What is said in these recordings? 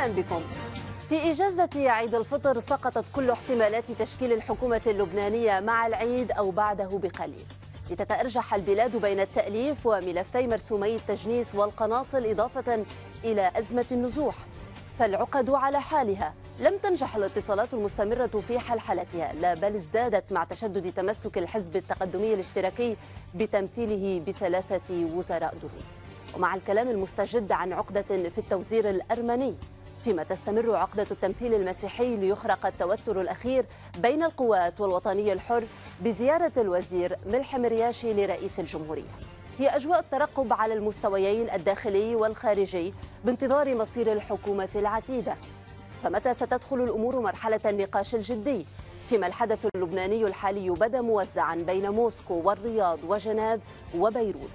أهلا بكم في إجازة عيد الفطر سقطت كل احتمالات تشكيل الحكومة اللبنانية مع العيد أو بعده بقليل لتتأرجح البلاد بين التأليف وملفي مرسومي التجنيس والقناصل إضافة إلى أزمة النزوح فالعقد على حالها لم تنجح الاتصالات المستمرة في حلحلتها لا بل ازدادت مع تشدد تمسك الحزب التقدمي الاشتراكي بتمثيله بثلاثة وزراء دروز ومع الكلام المستجد عن عقدة في التوزير الأرمني فيما تستمر عقدة التمثيل المسيحي ليخرق التوتر الأخير بين القوات والوطني الحر بزيارة الوزير ملحم رياشي لرئيس الجمهورية هي أجواء الترقب على المستويين الداخلي والخارجي بانتظار مصير الحكومة العتيدة فمتى ستدخل الأمور مرحلة النقاش الجدي فيما الحدث اللبناني الحالي بدا موزعا بين موسكو والرياض وجنيف وبيروت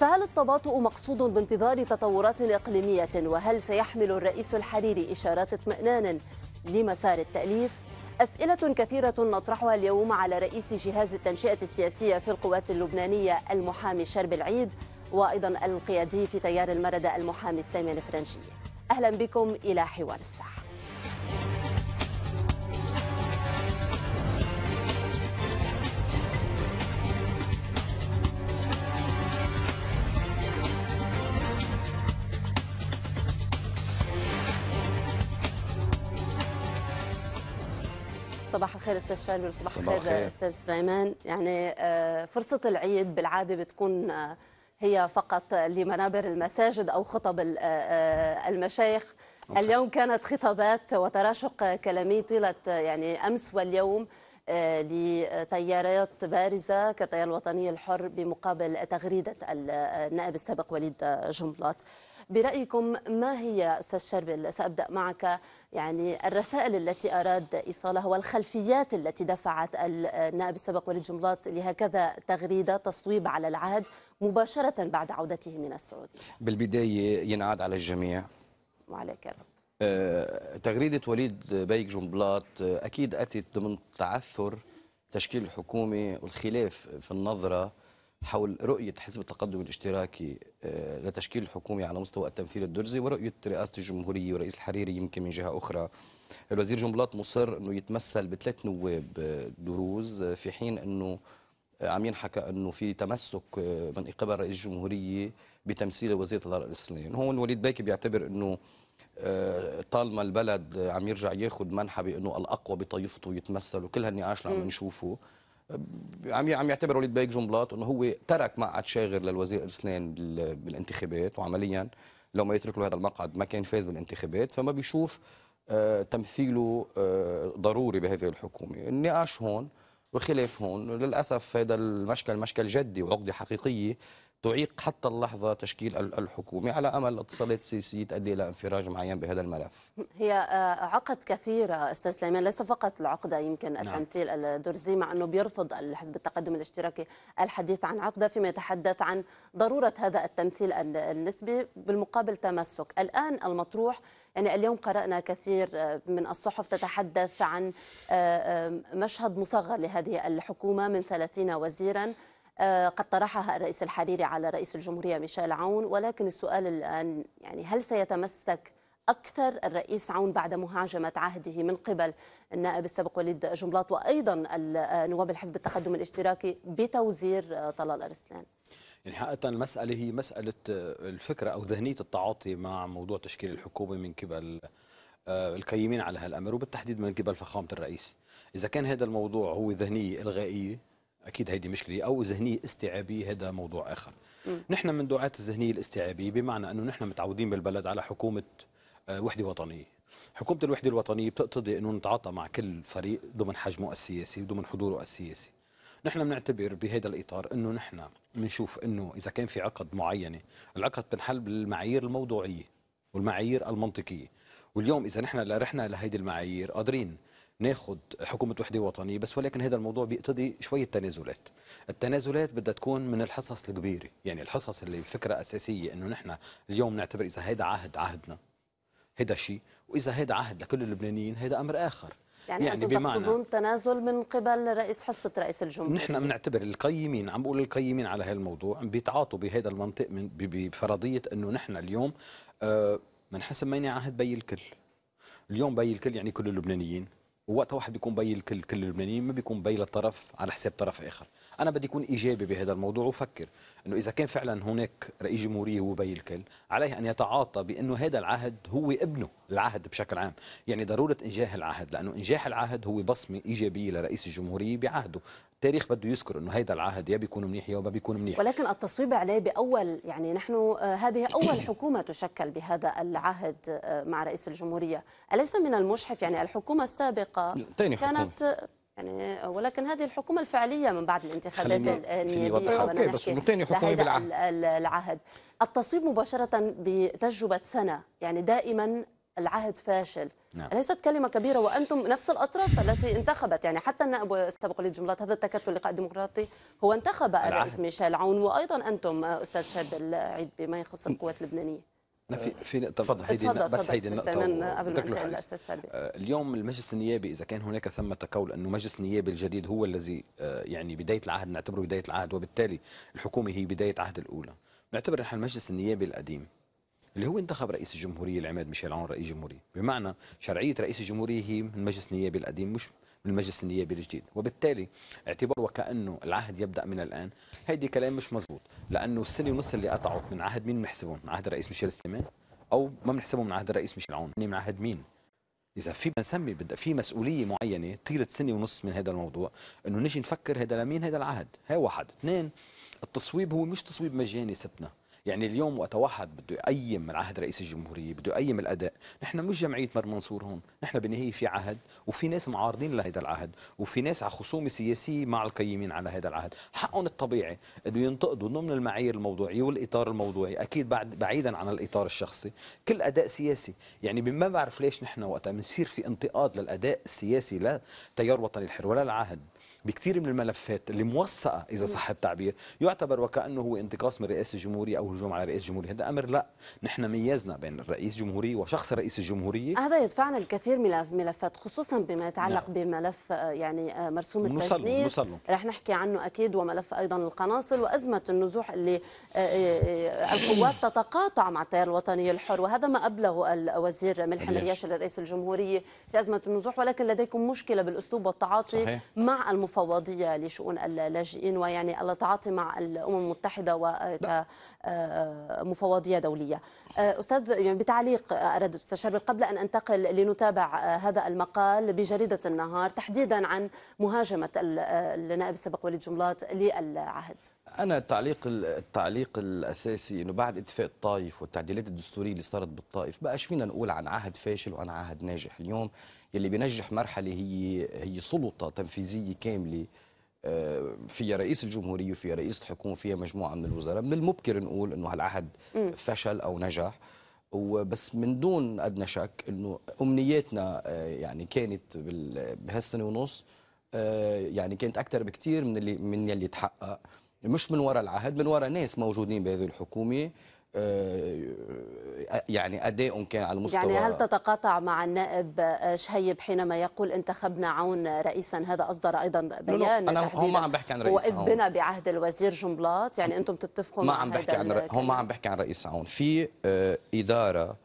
فهل التباطؤ مقصود بانتظار تطورات إقليمية وهل سيحمل الرئيس الحريري إشارات اطمئنان لمسار التأليف؟ أسئلة كثيرة نطرحها اليوم على رئيس جهاز التنشئة السياسية في القوات اللبنانية المحامي شرب العيد وأيضا القيادي في تيار المردة المحامي سليمان فرنشي أهلا بكم إلى حوار الساحة صباح الخير استاذ شربل صباح, الخير استاذ سليمان يعني آه، فرصه العيد بالعاده بتكون آه، هي فقط لمنابر المساجد او خطب آه، المشايخ اليوم كانت خطابات وتراشق كلامي طيله يعني امس واليوم لتيارات بارزة كالتيار الوطني الحر بمقابل تغريدة النائب السابق وليد جنبلاط برأيكم ما هي أستاذ شربل سأبدأ معك يعني الرسائل التي أراد إيصالها والخلفيات التي دفعت النائب السابق وليد جملات لهكذا تغريدة تصويب على العهد مباشرة بعد عودته من السعودية بالبداية ينعاد على الجميع وعليك يا رب آه، تغريدة وليد بيك جنبلاط آه، أكيد أتت ضمن تعثر تشكيل الحكومة والخلاف في النظرة حول رؤية حزب التقدم الاشتراكي آه، لتشكيل الحكومة على مستوى التمثيل الدرزي ورؤية رئاسة الجمهورية ورئيس الحريري يمكن من جهة أخرى الوزير جنبلاط مصر أنه يتمثل بثلاث نواب آه، دروز آه، في حين أنه عم ينحكى أنه في تمسك من قبل رئيس الجمهورية بتمثيل وزير الهرم الإسلامية هون وليد باكي بيعتبر أنه طالما البلد عم يرجع ياخذ منحى بانه الاقوى بطيفته يتمثل وكل هالنقاش اللي عم نشوفه عم عم يعتبر وليد بايك جنبلاط انه هو ترك مقعد شاغر للوزير ارسلان بالانتخابات وعمليا لو ما يترك له هذا المقعد ما كان فاز بالانتخابات فما بيشوف آه، تمثيله آه، ضروري بهذه الحكومه النقاش هون وخلاف هون للاسف هذا المشكل مشكل جدي وعقده حقيقيه تعيق حتى اللحظة تشكيل الحكومة على أمل اتصالات سياسية تؤدي إلى انفراج معين بهذا الملف هي آه، عقد كثيرة آه، أستاذ سليمان ليس فقط العقدة يمكن نعم. التمثيل الدرزي مع أنه بيرفض الحزب التقدم الاشتراكي الحديث عن عقدة فيما يتحدث عن ضرورة هذا التمثيل النسبي بالمقابل تمسك الآن المطروح يعني اليوم قرأنا كثير آه، من الصحف تتحدث عن مشهد مصغر لهذه الحكومة من 30 وزيراً آه، قد طرحها الرئيس الحريري على رئيس الجمهورية ميشيل عون ولكن السؤال الآن يعني هل سيتمسك أكثر الرئيس عون بعد مهاجمة عهده من قبل النائب السابق وليد جنبلاط وأيضا آه، نواب الحزب التقدم الاشتراكي بتوزير طلال أرسلان يعني حقيقة المسألة هي مسألة آه، الفكرة أو ذهنية التعاطي مع موضوع تشكيل الحكومة من قبل القيمين على هالأمر وبالتحديد من قبل فخامة الرئيس إذا كان هذا الموضوع هو ذهنية إلغائية اكيد هيدي مشكله او ذهنيه استيعابيه هذا موضوع اخر نحن من دعاه الذهنيه الاستيعابيه بمعنى انه نحن متعودين بالبلد على حكومه آه، وحده وطنيه حكومة الوحدة الوطنية بتقتضي أنه نتعاطى مع كل فريق ضمن حجمه السياسي وضمن حضوره السياسي نحن بنعتبر بهذا الإطار أنه نحن بنشوف أنه إذا كان في عقد معينة العقد بتنحل بالمعايير الموضوعية والمعايير المنطقية واليوم إذا نحن رحنا لهيدي المعايير قادرين ناخذ حكومه وحده وطنيه بس ولكن هذا الموضوع بيقتضي شويه تنازلات التنازلات بدها تكون من الحصص الكبيره يعني الحصص اللي فكره اساسيه انه نحن اليوم نعتبر اذا هذا عهد عهدنا هذا شيء واذا هذا عهد لكل اللبنانيين هذا امر اخر يعني, يعني أنتم بمعنى تقصدون تنازل من قبل رئيس حصة رئيس الجمهورية نحن بنعتبر القيمين عم بقول القيمين على هذا الموضوع بيتعاطوا بهذا المنطق من بفرضية أنه نحن اليوم آه من حسب ما عهد بي الكل اليوم بي الكل يعني كل اللبنانيين وقت واحد بيكون باين الكل كل اللبنانيين ما بيكون باين للطرف على حساب طرف اخر انا بدي اكون ايجابي بهذا الموضوع وفكر انه اذا كان فعلا هناك رئيس جمهوريه هو باين الكل عليه ان يتعاطى بانه هذا العهد هو ابنه العهد بشكل عام يعني ضروره انجاح العهد لانه انجاح العهد هو بصمه ايجابيه لرئيس الجمهوريه بعهده التاريخ بده يذكر انه هيدا العهد يا بيكون منيح يا ما بيكون منيح ولكن التصويب عليه باول يعني نحن آه، هذه اول حكومه تشكل بهذا العهد آه، مع رئيس الجمهوريه اليس من المشحف يعني الحكومه السابقه تاني كانت آه، يعني ولكن هذه الحكومه الفعليه من بعد الانتخابات النيابيه اوكي بس ثاني حكومه بالعهد العهد التصويب مباشره بتجربه سنه يعني دائما العهد فاشل نعم. أليست كلمة كبيرة وأنتم نفس الأطراف التي انتخبت يعني حتى النائب السابق للجملات هذا التكتل اللقاء الديمقراطي هو انتخب الرئيس ميشيل عون وأيضا أنتم أستاذ شاب العيد بما يخص القوات اللبنانية في في تفضل هيدي بس هيدي النقطه قبل ما انتقل الاستاذ شادي آه، اليوم المجلس النيابي اذا كان هناك ثمه قول انه مجلس النيابي الجديد هو الذي آه، يعني بدايه العهد نعتبره بدايه العهد وبالتالي الحكومه هي بدايه عهد الاولى نعتبر نحن المجلس النيابي القديم اللي هو انتخب رئيس الجمهورية العماد ميشيل عون رئيس جمهورية بمعنى شرعية رئيس الجمهورية هي من المجلس النيابي القديم مش من المجلس النيابي الجديد وبالتالي اعتبار وكأنه العهد يبدأ من الآن هيدي كلام مش مزبوط لأنه السنة ونص اللي قطعوا من عهد مين بنحسبهم من عهد الرئيس ميشيل سليمان أو ما بنحسبهم من عهد الرئيس ميشيل عون يعني من عهد مين اذا في بنسمي بدأ في مسؤوليه معينه طيله سنه ونص من هذا الموضوع انه نجي نفكر هذا لمين هذا العهد هي واحد اثنين التصويب هو مش تصويب مجاني ستنا يعني اليوم وقت واحد بده يقيم من عهد رئيس الجمهورية بده يقيم الأداء نحن مش جمعية مر منصور هون نحن بالنهاية في عهد وفي ناس معارضين لهذا العهد وفي ناس على خصومة سياسية مع القيمين على هذا العهد حقهم الطبيعي أنه ينتقدوا ضمن المعايير الموضوعية والإطار الموضوعي أكيد بعد بعيدا عن الإطار الشخصي كل أداء سياسي يعني ما بعرف ليش نحن وقتها بنصير في انتقاد للأداء السياسي لا تيار وطني الحر ولا العهد بكثير من الملفات اللي موثقه اذا صح التعبير يعتبر وكانه هو انتقاص من رئاسه الجمهوريه او هجوم على رئيس الجمهوريه هذا امر لا نحن ميزنا بين الرئيس الجمهوريه وشخص رئيس الجمهوريه هذا يدفعنا الكثير من الملفات خصوصا بما يتعلق نعم. بملف آه، يعني آه، مرسوم التجنيس رح نحكي عنه اكيد وملف ايضا القناصل وازمه النزوح اللي آه، القوات تتقاطع مع التيار الوطني الحر وهذا ما ابلغه الوزير ملحم الياشر لرئيس الجمهوريه في ازمه النزوح ولكن لديكم مشكله بالاسلوب والتعاطي صحيح. مع المف... المفوضيه لشؤون اللاجئين ويعني التعاطي مع الامم المتحده وكمفوضيه آه، دوليه. آه، استاذ يعني بتعليق آه، اراد الاستاذ قبل ان انتقل لنتابع هذا المقال بجريده النهار تحديدا عن مهاجمه النائب السابق وليد جملات للعهد. انا التعليق التعليق الاساسي انه بعد اتفاق الطائف والتعديلات الدستوريه اللي صارت بالطائف بقاش فينا نقول عن عهد فاشل وعن عهد ناجح اليوم يلي بينجح مرحله هي هي سلطه تنفيذيه كامله آه، فيها رئيس الجمهوريه وفيها رئيس الحكومه وفيها مجموعه من الوزراء من المبكر نقول انه هالعهد فشل او نجح وبس من دون ادنى شك انه امنياتنا آه، يعني كانت بهالسنه ونص آه، يعني كانت اكثر بكثير من اللي من اللي تحقق مش من وراء العهد من وراء ناس موجودين بهذه الحكومه آه، آه، يعني اداء كان على المستوى يعني هل تتقاطع مع النائب شهيب حينما يقول انتخبنا عون رئيسا هذا اصدر ايضا بيان انا هم عم بحكي عن رئيس عون بنا بعهد الوزير جملات يعني انتم تتفقوا ما مع عم بحكي عن هم عم بحكي عن رئيس عون في آه، اداره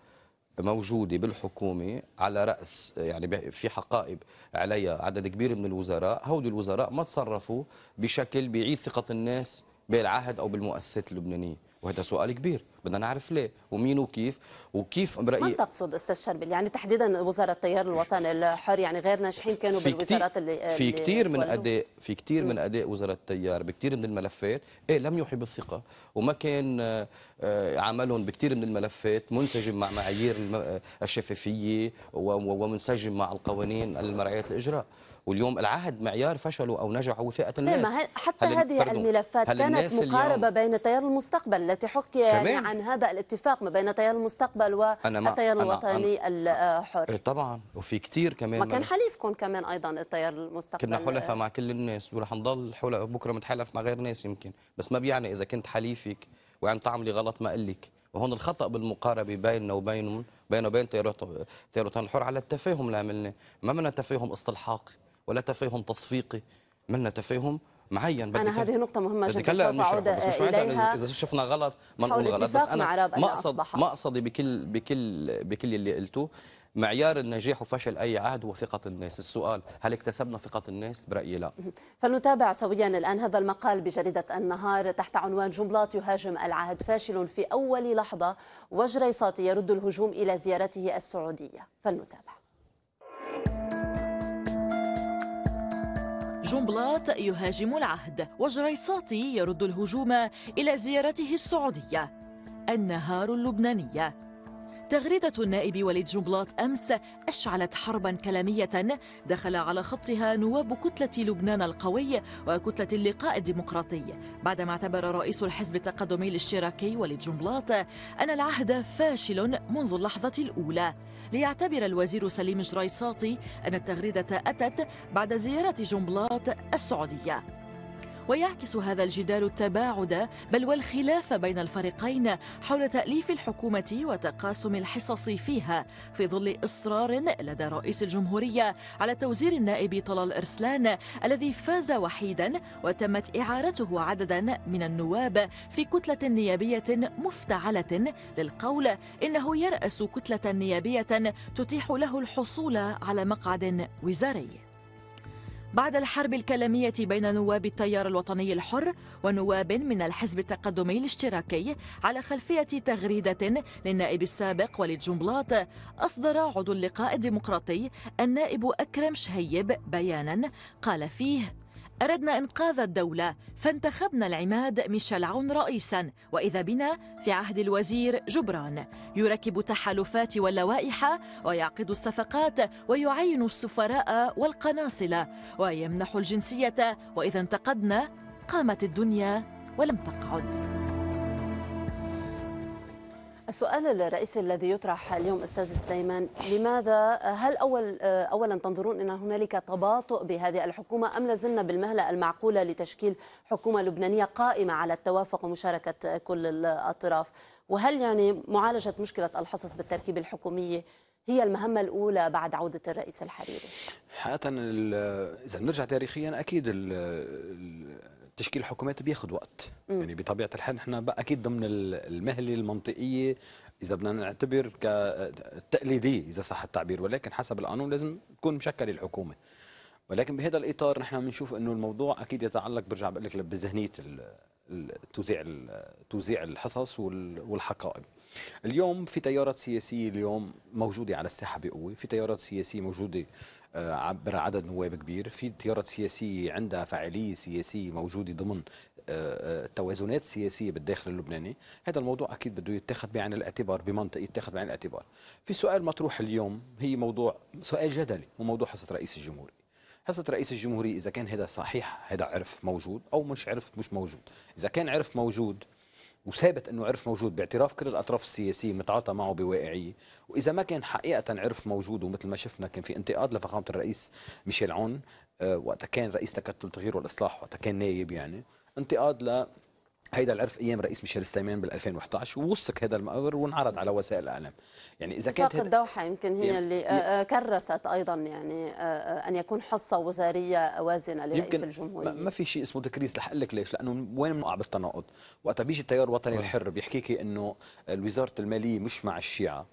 موجودة بالحكومة على رأس يعني في حقائب عليها عدد كبير من الوزراء هؤلاء الوزراء ما تصرفوا بشكل بيعيد ثقة الناس بالعهد أو بالمؤسسات اللبنانية وهذا سؤال كبير بدنا نعرف ليه ومين وكيف وكيف برأيي ما تقصد استاذ شربل يعني تحديدا وزاره التيار الوطني الحر يعني غير ناجحين كانوا في بالوزارات اللي في كثير من اداء في كثير من اداء وزاره التيار بكثير من الملفات ايه لم يوحي بالثقه وما كان آه، آه، عملهم بكثير من الملفات منسجم مع معايير آه، الشفافيه ومنسجم مع القوانين المرعيه الاجراء واليوم العهد معيار فشلوا او نجحوا وفئه إيه، الناس نعم حتى هذه الملفات كانت مقاربه بين تيار المستقبل التي حكي يعني عن هذا الاتفاق ما بين تيار المستقبل والتيار الوطني أنا الحر إيه، طبعا وفي كثير كمان ما كان حليفكم كمان ايضا التيار المستقبل كنا حلفاء مع كل الناس ورح نضل حلفاء بكره متحالف مع غير ناس يمكن بس ما بيعني اذا كنت حليفك وعم تعملي غلط ما قلك وهون الخطا بالمقاربه بيننا وبينهم بينه وبين تيار الوطن الحر على التفاهم اللي عملناه ما منا تفاهم اصطلحاقي ولا تفاهم تصفيقي من تفاهم معين انا هذه نقطه مهمه جدا سوف اعود اليها اذا شفنا غلط ما نقول غلط بس انا ما اقصد ما اقصد بكل بكل بكل اللي قلته معيار النجاح وفشل أي عهد هو ثقة الناس السؤال هل اكتسبنا ثقة الناس برأيي لا فلنتابع سويا الآن هذا المقال بجريدة النهار تحت عنوان جملات يهاجم العهد فاشل في أول لحظة وجريساتي يرد الهجوم إلى زيارته السعودية فلنتابع جنبلاط يهاجم العهد وجريصاتي يرد الهجوم إلى زيارته السعودية النهار اللبنانية تغريدة النائب وليد جنبلاط أمس أشعلت حربا كلامية دخل على خطها نواب كتلة لبنان القوي وكتلة اللقاء الديمقراطي بعدما اعتبر رئيس الحزب التقدمي الاشتراكي وليد جنبلاط أن العهد فاشل منذ اللحظة الأولى ليعتبر الوزير سليم جريساطي أن التغريدة أتت بعد زيارة جنبلاط السعودية ويعكس هذا الجدال التباعد بل والخلاف بين الفريقين حول تأليف الحكومة وتقاسم الحصص فيها في ظل إصرار لدى رئيس الجمهورية على توزير النائب طلال إرسلان الذي فاز وحيدا وتمت إعارته عددا من النواب في كتلة نيابية مفتعلة للقول إنه يرأس كتلة نيابية تتيح له الحصول على مقعد وزاري بعد الحرب الكلامية بين نواب التيار الوطني الحر ونواب من الحزب التقدمي الاشتراكي على خلفية تغريدة للنائب السابق وليد جنبلاط أصدر عضو اللقاء الديمقراطي النائب أكرم شهيب بيانا قال فيه أردنا إنقاذ الدولة فانتخبنا العماد ميشيل عون رئيسا وإذا بنا في عهد الوزير جبران يركب التحالفات واللوائح ويعقد الصفقات ويعين السفراء والقناصلة ويمنح الجنسية وإذا انتقدنا قامت الدنيا ولم تقعد السؤال الرئيسي الذي يطرح اليوم استاذ سليمان لماذا هل اول اولا تنظرون ان هنالك تباطؤ بهذه الحكومه ام لازلنا بالمهله المعقوله لتشكيل حكومه لبنانيه قائمه على التوافق ومشاركه كل الاطراف وهل يعني معالجه مشكله الحصص بالتركيب الحكوميه هي المهمة الأولى بعد عودة الرئيس الحريري حقيقة إذا نرجع تاريخيا أكيد ال ال تشكيل الحكومات بياخذ وقت م. يعني بطبيعه الحال احنا اكيد ضمن المهله المنطقيه اذا بدنا نعتبر كتقليدي اذا صح التعبير ولكن حسب القانون لازم تكون مشكله الحكومه ولكن بهذا الاطار نحن بنشوف انه الموضوع اكيد يتعلق برجع بقول لك بذهنيه توزيع توزيع الحصص والحقائب اليوم في تيارات سياسيه اليوم موجوده على الساحه بقوه في تيارات سياسيه موجوده آه، عبر عدد نواب كبير في تيارات سياسية عندها فعالية سياسية موجودة ضمن آه، آه، التوازنات السياسية بالداخل اللبناني هذا الموضوع أكيد بده يتخذ بعين الاعتبار بمنطق يتخذ بعين الاعتبار في سؤال مطروح اليوم هي موضوع سؤال جدلي وموضوع حصة رئيس الجمهورية حصة رئيس الجمهورية إذا كان هذا صحيح هذا عرف موجود أو مش عرف مش موجود إذا كان عرف موجود وثابت انه عرف موجود باعتراف كل الاطراف السياسيه متعاطى معه بواقعيه واذا ما كان حقيقه عرف موجود ومثل ما شفنا كان في انتقاد لفخامه الرئيس ميشيل عون آه، وقتها كان رئيس تكتل التغيير والاصلاح وقتها كان نايب يعني انتقاد هيدا العرف ايام رئيس ميشيل سليمان بال 2011 ووثق هذا المأمر وانعرض على وسائل الاعلام يعني اذا كانت هيدا... الدوحه يمكن هي اللي آه، آه، كرست ايضا يعني آه، ان يكون حصه وزاريه وازنه لرئيس يمكن الجمهوريه ما في شيء اسمه تكريس رح اقول لك ليش لانه وين بنقع بالتناقض وقتها بيجي التيار الوطني الحر بيحكيكي انه وزاره الماليه مش مع الشيعه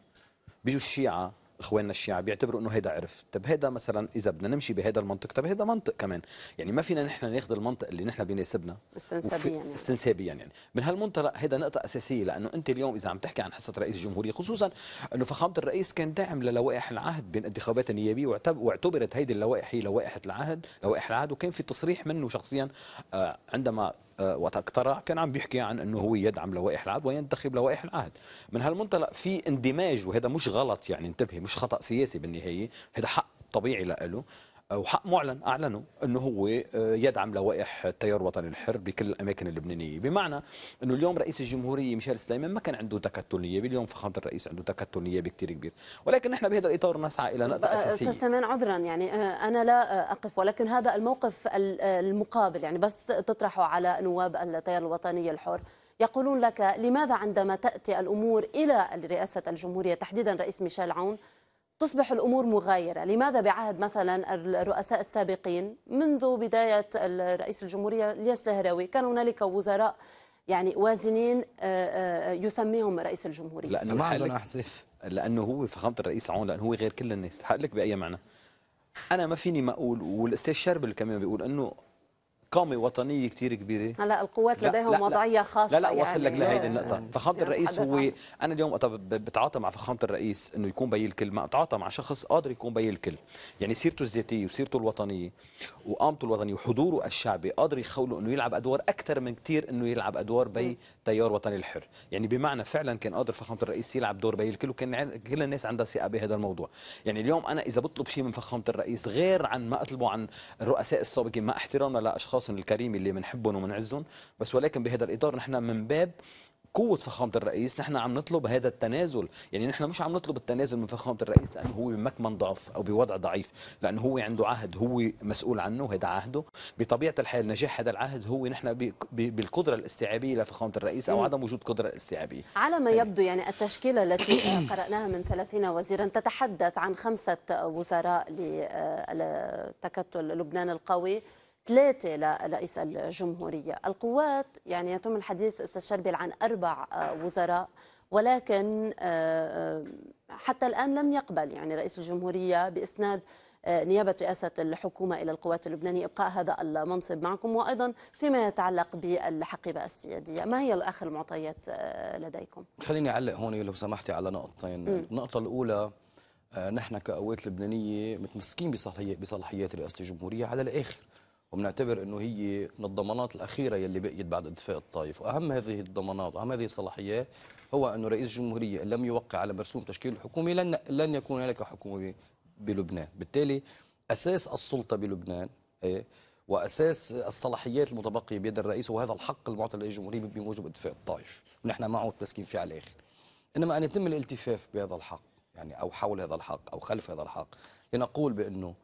بيجوا الشيعه اخواننا الشيعة بيعتبروا انه هيدا عرف طب هيدا مثلا اذا بدنا نمشي بهيدا المنطق طب هيدا منطق كمان يعني ما فينا نحن ناخذ المنطق اللي نحن بيناسبنا استنسابيا يعني. استنسابيا يعني من هالمنطلق هيدا نقطة أساسية لأنه أنت اليوم إذا عم تحكي عن حصة رئيس الجمهورية خصوصا أنه فخامة الرئيس كان داعم للوائح العهد بين انتخابات النيابية واعتبرت هيدي اللوائح هي لوائح العهد لوائح العهد وكان في تصريح منه شخصيا آه، عندما آه، وقت اقترع كان عم بيحكي عن انه هو يدعم لوائح العهد وينتخب لوائح العهد من هالمنطلق في اندماج وهذا مش غلط يعني انتبهي مش خطا سياسي بالنهايه هذا حق طبيعي له وحق معلن اعلنوا انه هو آه، يدعم لوائح التيار الوطني الحر بكل الاماكن اللبنانيه بمعنى انه اليوم رئيس الجمهوريه ميشيل سليمان ما كان عنده تكتل نيابي اليوم فخامه الرئيس عنده تكتل نيابي كثير كبير ولكن نحن بهذا الاطار نسعى الى نقطه اساسيه استاذ سليمان عذرا يعني آه، انا لا اقف ولكن هذا الموقف آه، المقابل يعني بس تطرحه على نواب التيار الوطني الحر يقولون لك لماذا عندما تاتي الامور الى رئاسه الجمهوريه تحديدا رئيس ميشيل عون تصبح الأمور مغايرة لماذا بعهد مثلا الرؤساء السابقين منذ بداية رئيس الجمهورية الياس الهراوي كان هنالك وزراء يعني وازنين آه، آه، يسميهم رئيس الجمهورية لأنه ما نعم، عندنا أحزف لأنه هو فخامة الرئيس عون لأنه هو غير كل الناس حقلك بأي معنى أنا ما فيني ما أقول والأستاذ شربل كمان بيقول أنه قامه وطنيه كثير كبيره هلا القوات لديهم وضعيه خاصه لا لا وصل لك يعني. لهيدي النقطه فخامه يعني الرئيس هو انا اليوم بتعاطى مع فخامه الرئيس انه يكون بي الكل ما بتعاطى مع شخص قادر يكون بي الكل يعني سيرته الذاتيه وسيرته الوطنيه وقامته الوطنيه وحضوره الشعبي قادر يخوله انه يلعب ادوار اكثر من كثير انه يلعب ادوار بي تيار وطني الحر يعني بمعنى فعلا كان قادر فخامه الرئيس يلعب دور بي الكل وكان كل الناس عندها ثقه بهذا الموضوع يعني اليوم انا اذا بطلب شيء من فخامه الرئيس غير عن ما اطلبه عن الرؤساء السابقين مع احترامنا لاشخاص القاصن الكريم اللي بنحبهم وبنعزهم بس ولكن بهذا الاطار نحن من باب قوة فخامة الرئيس نحن عم نطلب هذا التنازل يعني نحن مش عم نطلب التنازل من فخامة الرئيس لأنه هو بمكمن ضعف أو بوضع ضعيف لأنه هو عنده عهد هو مسؤول عنه هذا عهده بطبيعة الحال نجاح هذا العهد هو نحن بالقدرة الاستيعابية لفخامة الرئيس أو عدم وجود قدرة استيعابية على ما يبدو يعني التشكيلة التي قرأناها من 30 وزيرا تتحدث عن خمسة وزراء آه، لتكتل لبنان القوي ثلاثة لرئيس الجمهورية القوات يعني يتم الحديث استاذ عن أربع آه، وزراء ولكن آه، آه، حتى الآن لم يقبل يعني رئيس الجمهورية بإسناد نيابة رئاسة الحكومة إلى القوات اللبنانية إبقاء هذا المنصب معكم وأيضا فيما يتعلق بالحقيبة السيادية ما هي الآخر المعطيات لديكم؟ خليني أعلق هون لو سمحتي على نقطتين النقطة الأولى نحن كقوات لبنانية متمسكين بصلاحيات رئاسة الجمهورية على الآخر وبنعتبر انه هي من الضمانات الاخيره يلي بقيت بعد اتفاق الطائف واهم هذه الضمانات واهم هذه الصلاحيات هو انه رئيس الجمهوريه ان لم يوقع على مرسوم تشكيل الحكومه لن لن يكون هناك حكومه بلبنان بالتالي اساس السلطه بلبنان إيه، واساس الصلاحيات المتبقيه بيد الرئيس وهذا الحق المعطى الجمهوريه بموجب اتفاق الطائف ونحن معه تسكين فيه على الاخر انما ان يتم الالتفاف بهذا الحق يعني او حول هذا الحق او خلف هذا الحق لنقول بانه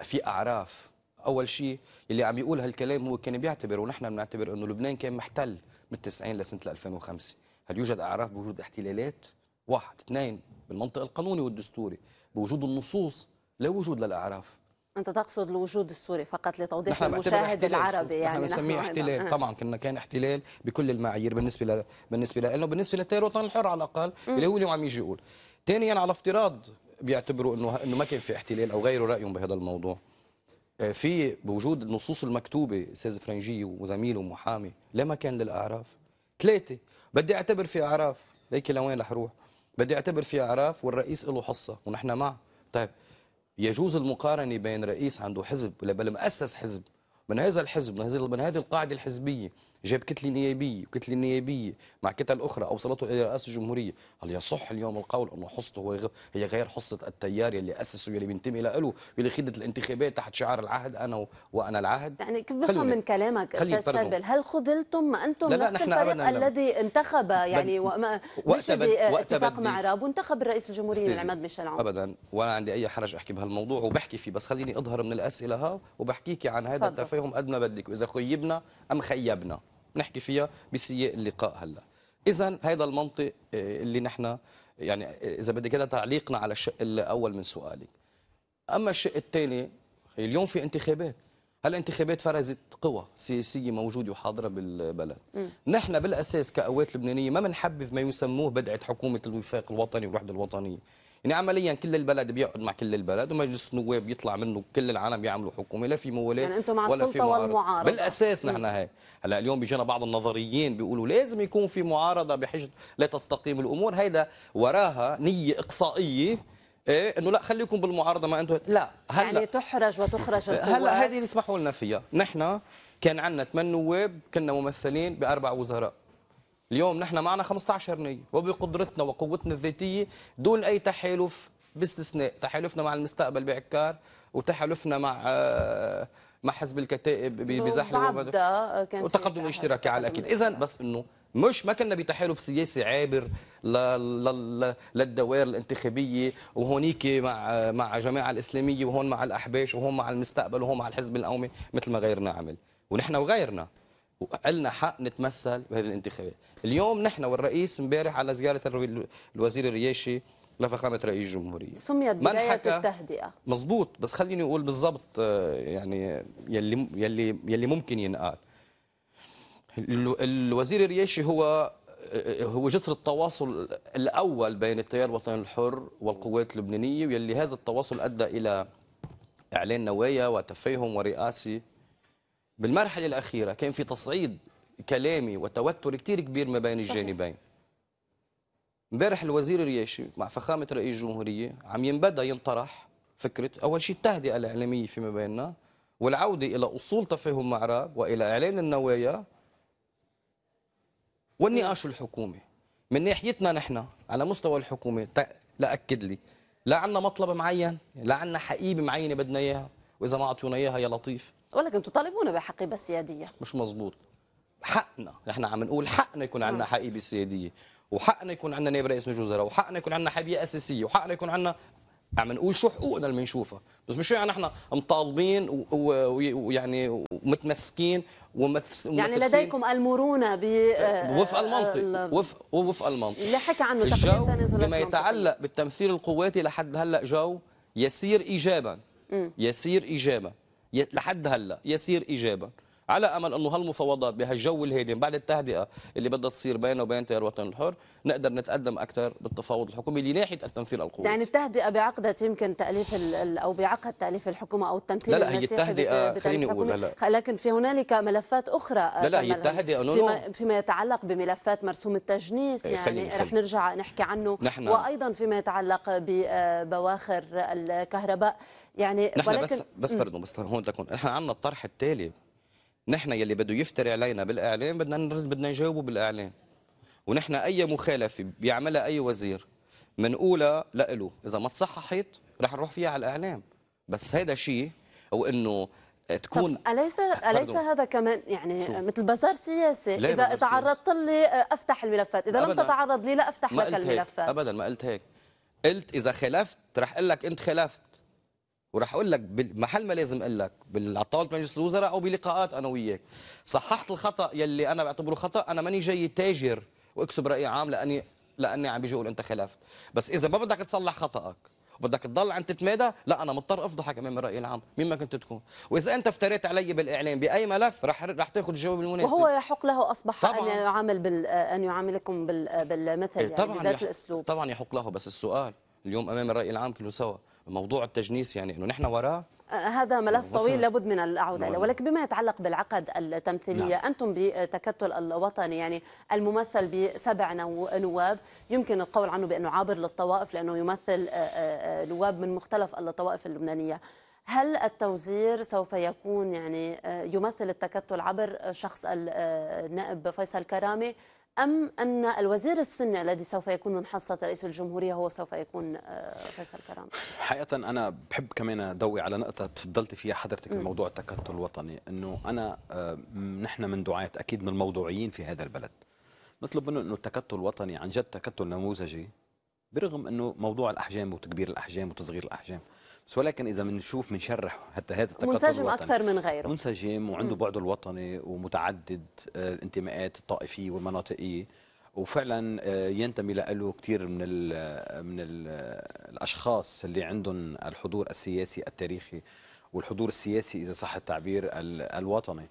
في اعراف اول شيء اللي عم يقول هالكلام هو كان بيعتبر ونحن بنعتبر انه لبنان كان محتل من 90 لسنه 2005 هل يوجد اعراف بوجود احتلالات واحد اثنين بالمنطق القانوني والدستوري بوجود النصوص لا وجود للاعراف انت تقصد الوجود السوري فقط لتوضيح المشاهد العربي يعني نحن نسميه احتلال آه. طبعا كنا كان احتلال بكل المعايير بالنسبه ل... بالنسبه لانه وبالنسبه للتيار الوطني الحر على الاقل اللي هو اليوم عم يجي يقول ثانيا على افتراض بيعتبروا انه انه ما كان في احتلال او غيروا رايهم بهذا الموضوع آه، في بوجود النصوص المكتوبه استاذ فرنجي وزميله ومحامي لا مكان للاعراف ثلاثه بدي اعتبر في اعراف ليك لوين رح روح بدي اعتبر في اعراف والرئيس له حصه ونحن معه طيب يجوز المقارنه بين رئيس عنده حزب بل مؤسس حزب من هذا الحزب من هذه القاعده الحزبيه جاب كتله نيابيه وكتله نيابيه مع كتل اخرى اوصلته الى رئاسه الجمهوريه هل يصح اليوم القول انه حصته هو هي غير حصه التيار اللي اسسه يلي بينتمي له يلي خدت الانتخابات تحت شعار العهد انا وانا العهد يعني كيف بفهم من كلامك استاذ شربل هل خذلتم ما انتم لا لا نفس الفريق نعم. الذي انتخب يعني وما مش باتفاق مع راب وانتخب الرئيس الجمهوريه العماد ميشيل عون ابدا وأنا عندي اي حرج احكي بهالموضوع وبحكي فيه بس خليني اظهر من الاسئله ها وبحكيكي عن هذا التفاهم قد ما بدك واذا خيبنا ام خيبنا نحكي فيها بسياق اللقاء هلا اذا هذا المنطق آه، اللي نحن يعني آه، اذا بدك كده تعليقنا على الشق الاول من سؤالك اما الشق الثاني اليوم في انتخابات هل انتخابات فرزت قوى سياسيه موجوده وحاضره بالبلد م. نحن بالاساس كقوات لبنانيه ما بنحبذ ما يسموه بدعه حكومه الوفاق الوطني والوحده الوطنيه يعني عمليا كل البلد بيقعد مع كل البلد ومجلس النواب بيطلع منه كل العالم بيعملوا حكومه لا في مولاه يعني انتم مع ولا السلطه والمعارضه بالاساس نحن هيك هلا اليوم بيجينا بعض النظريين بيقولوا لازم يكون في معارضه بحجه لا تستقيم الامور هيدا وراها نيه اقصائيه إيه انه لا خليكم بالمعارضه ما انتم لا هلا يعني تحرج وتخرج القوات هلا هذه اللي اسمحوا لنا فيها نحن كان عندنا ثمان نواب كنا ممثلين باربع وزراء اليوم نحن معنا 15 نية وبقدرتنا وقوتنا الذاتية دون أي تحالف باستثناء تحالفنا مع المستقبل بعكار وتحالفنا مع آه، مع حزب الكتائب بزحله وتقدم اشتراكي على الاكيد اذا بس انه مش ما كنا بتحالف سياسي عابر للدوائر الانتخابيه وهونيك مع مع الجماعه الاسلاميه وهون مع الاحباش وهون مع المستقبل وهون مع الحزب القومي مثل ما غيرنا عمل ونحن وغيرنا وعلنا حق نتمثل بهذه الانتخابات اليوم نحن والرئيس امبارح على زياره الوزير الرياشي لفخامه رئيس الجمهوريه سميت بدايه التهدئه مزبوط بس خليني اقول بالضبط آه، يعني يلي يلي يلي ممكن ينقال الوزير الرياشي هو آه، هو جسر التواصل الاول بين التيار الوطني الحر والقوات اللبنانيه ويلي هذا التواصل ادى الى اعلان نوايا وتفاهم ورئاسه بالمرحلة الأخيرة كان في تصعيد كلامي وتوتر كتير كبير ما بين الجانبين امبارح الوزير الرياشي مع فخامة رئيس الجمهورية عم ينبدأ ينطرح فكرة أول شيء التهدئة الإعلامية فيما بيننا والعودة إلى أصول تفاهم مع راب وإلى إعلان النوايا والنقاش الحكومي من ناحيتنا نحن على مستوى الحكومة لا أكد لي لا عندنا مطلب معين لا عندنا حقيبة معينة بدنا إياها وإذا ما أعطونا إياها يا لطيف ولكن تطالبون بحق بالسياديه مش مظبوط حقنا احنا عم نقول حقنا يكون عندنا نعم. حقيبه بالسياديه وحقنا يكون عندنا نائب رئيس مجلس وزراء وحقنا يكون عندنا حقيبة اساسيه وحقنا يكون عندنا عم نقول شو حقوقنا اللي بنشوفها بس مش يعني احنا مطالبين ويعني ومتمسكين ومتمسكين يعني لديكم المرونه ب آه، وفق آه، المنطق وفق وفق المنطق اللي حكى عنه الجو بما يتعلق بالتمثيل القواتي لحد هلا جو يسير ايجابا يسير ايجابا لحد هلا يسير ايجابا على امل انه هالمفاوضات بهالجو الهادم بعد التهدئه اللي بدها تصير بينه وبين تيار الوطن الحر نقدر نتقدم اكثر بالتفاوض الحكومي لناحيه التنفيذ القوات يعني التهدئه بعقدت يمكن تاليف او بعقد تاليف الحكومه او التمثيل لا لا هي التهدئه خليني اقول لا لا لكن في هنالك ملفات اخرى لا لا هي التهدئه فيما, فيما يتعلق بملفات مرسوم التجنيس إيه، يعني خليني خليني. رح نرجع نحكي عنه نحن وايضا فيما يتعلق ببواخر آه، الكهرباء يعني نحن ولكن بس بس بردو بس هون تكون نحن عندنا الطرح التالي نحن يلي بده يفتري علينا بالاعلام بدنا نرد بدنا نجاوبه بالاعلام ونحن اي مخالفه بيعملها اي وزير بنقولها لإله اذا ما تصححت رح نروح فيها على الاعلام بس هذا شيء او انه تكون اليس آه، اليس هذا كمان يعني شو؟ مثل بازار سياسي اذا تعرضت لي آه، افتح الملفات اذا لم تتعرض لي لا افتح لك الملفات هيك. ابدا ما قلت هيك قلت اذا خالفت رح اقول لك انت خالفت وراح اقول لك محل ما لازم اقول لك على طاوله مجلس الوزراء او بلقاءات انا وياك صححت الخطا يلي انا بعتبره خطا انا ماني جاي تاجر واكسب راي عام لاني لاني عم بيجي اقول انت خلفت بس اذا ما بدك تصلح خطاك بدك تضل عم تتمادى لا انا مضطر افضحك امام الراي العام مين ما كنت تكون واذا انت افتريت علي بالاعلام باي ملف راح راح تاخذ الجواب المناسب وهو يحق له اصبح طبعاً. ان يعامل بال... ان يعاملكم بال... بالمثل إيه، يعني طبعا بذات يح... الاسلوب طبعا يحق له بس السؤال اليوم امام الراي العام كله سوا موضوع التجنيس يعني انه نحن وراه آه، هذا ملف طويل لابد من العودة اليه نعم. ولكن بما يتعلق بالعقد التمثيلية نعم. أنتم بتكتل الوطني يعني الممثل بسبع نواب يمكن القول عنه بأنه عابر للطوائف لأنه يمثل آه، آه، نواب من مختلف الطوائف اللبنانية هل التوزير سوف يكون يعني يمثل التكتل عبر شخص النائب فيصل كرامي أم أن الوزير السني الذي سوف يكون من حصة رئيس الجمهورية هو سوف يكون آه، فيصل كرامة؟ حقيقة أنا بحب كمان أدوي على نقطة تفضلت فيها حضرتك بموضوع التكتل الوطني أنه أنا آه، نحن من دعاة أكيد من الموضوعيين في هذا البلد نطلب منه أنه التكتل الوطني عن جد تكتل نموذجي برغم أنه موضوع الأحجام وتكبير الأحجام وتصغير الأحجام بس ولكن اذا بنشوف بنشرح حتى هذا التكتل منسجم الوطني اكثر من غيره منسجم وعنده بعده الوطني ومتعدد آه، الانتماءات الطائفيه والمناطقيه وفعلا آه، ينتمي له كثير من ال آه، من الـ الاشخاص اللي عندهم الحضور السياسي التاريخي والحضور السياسي اذا صح التعبير الوطني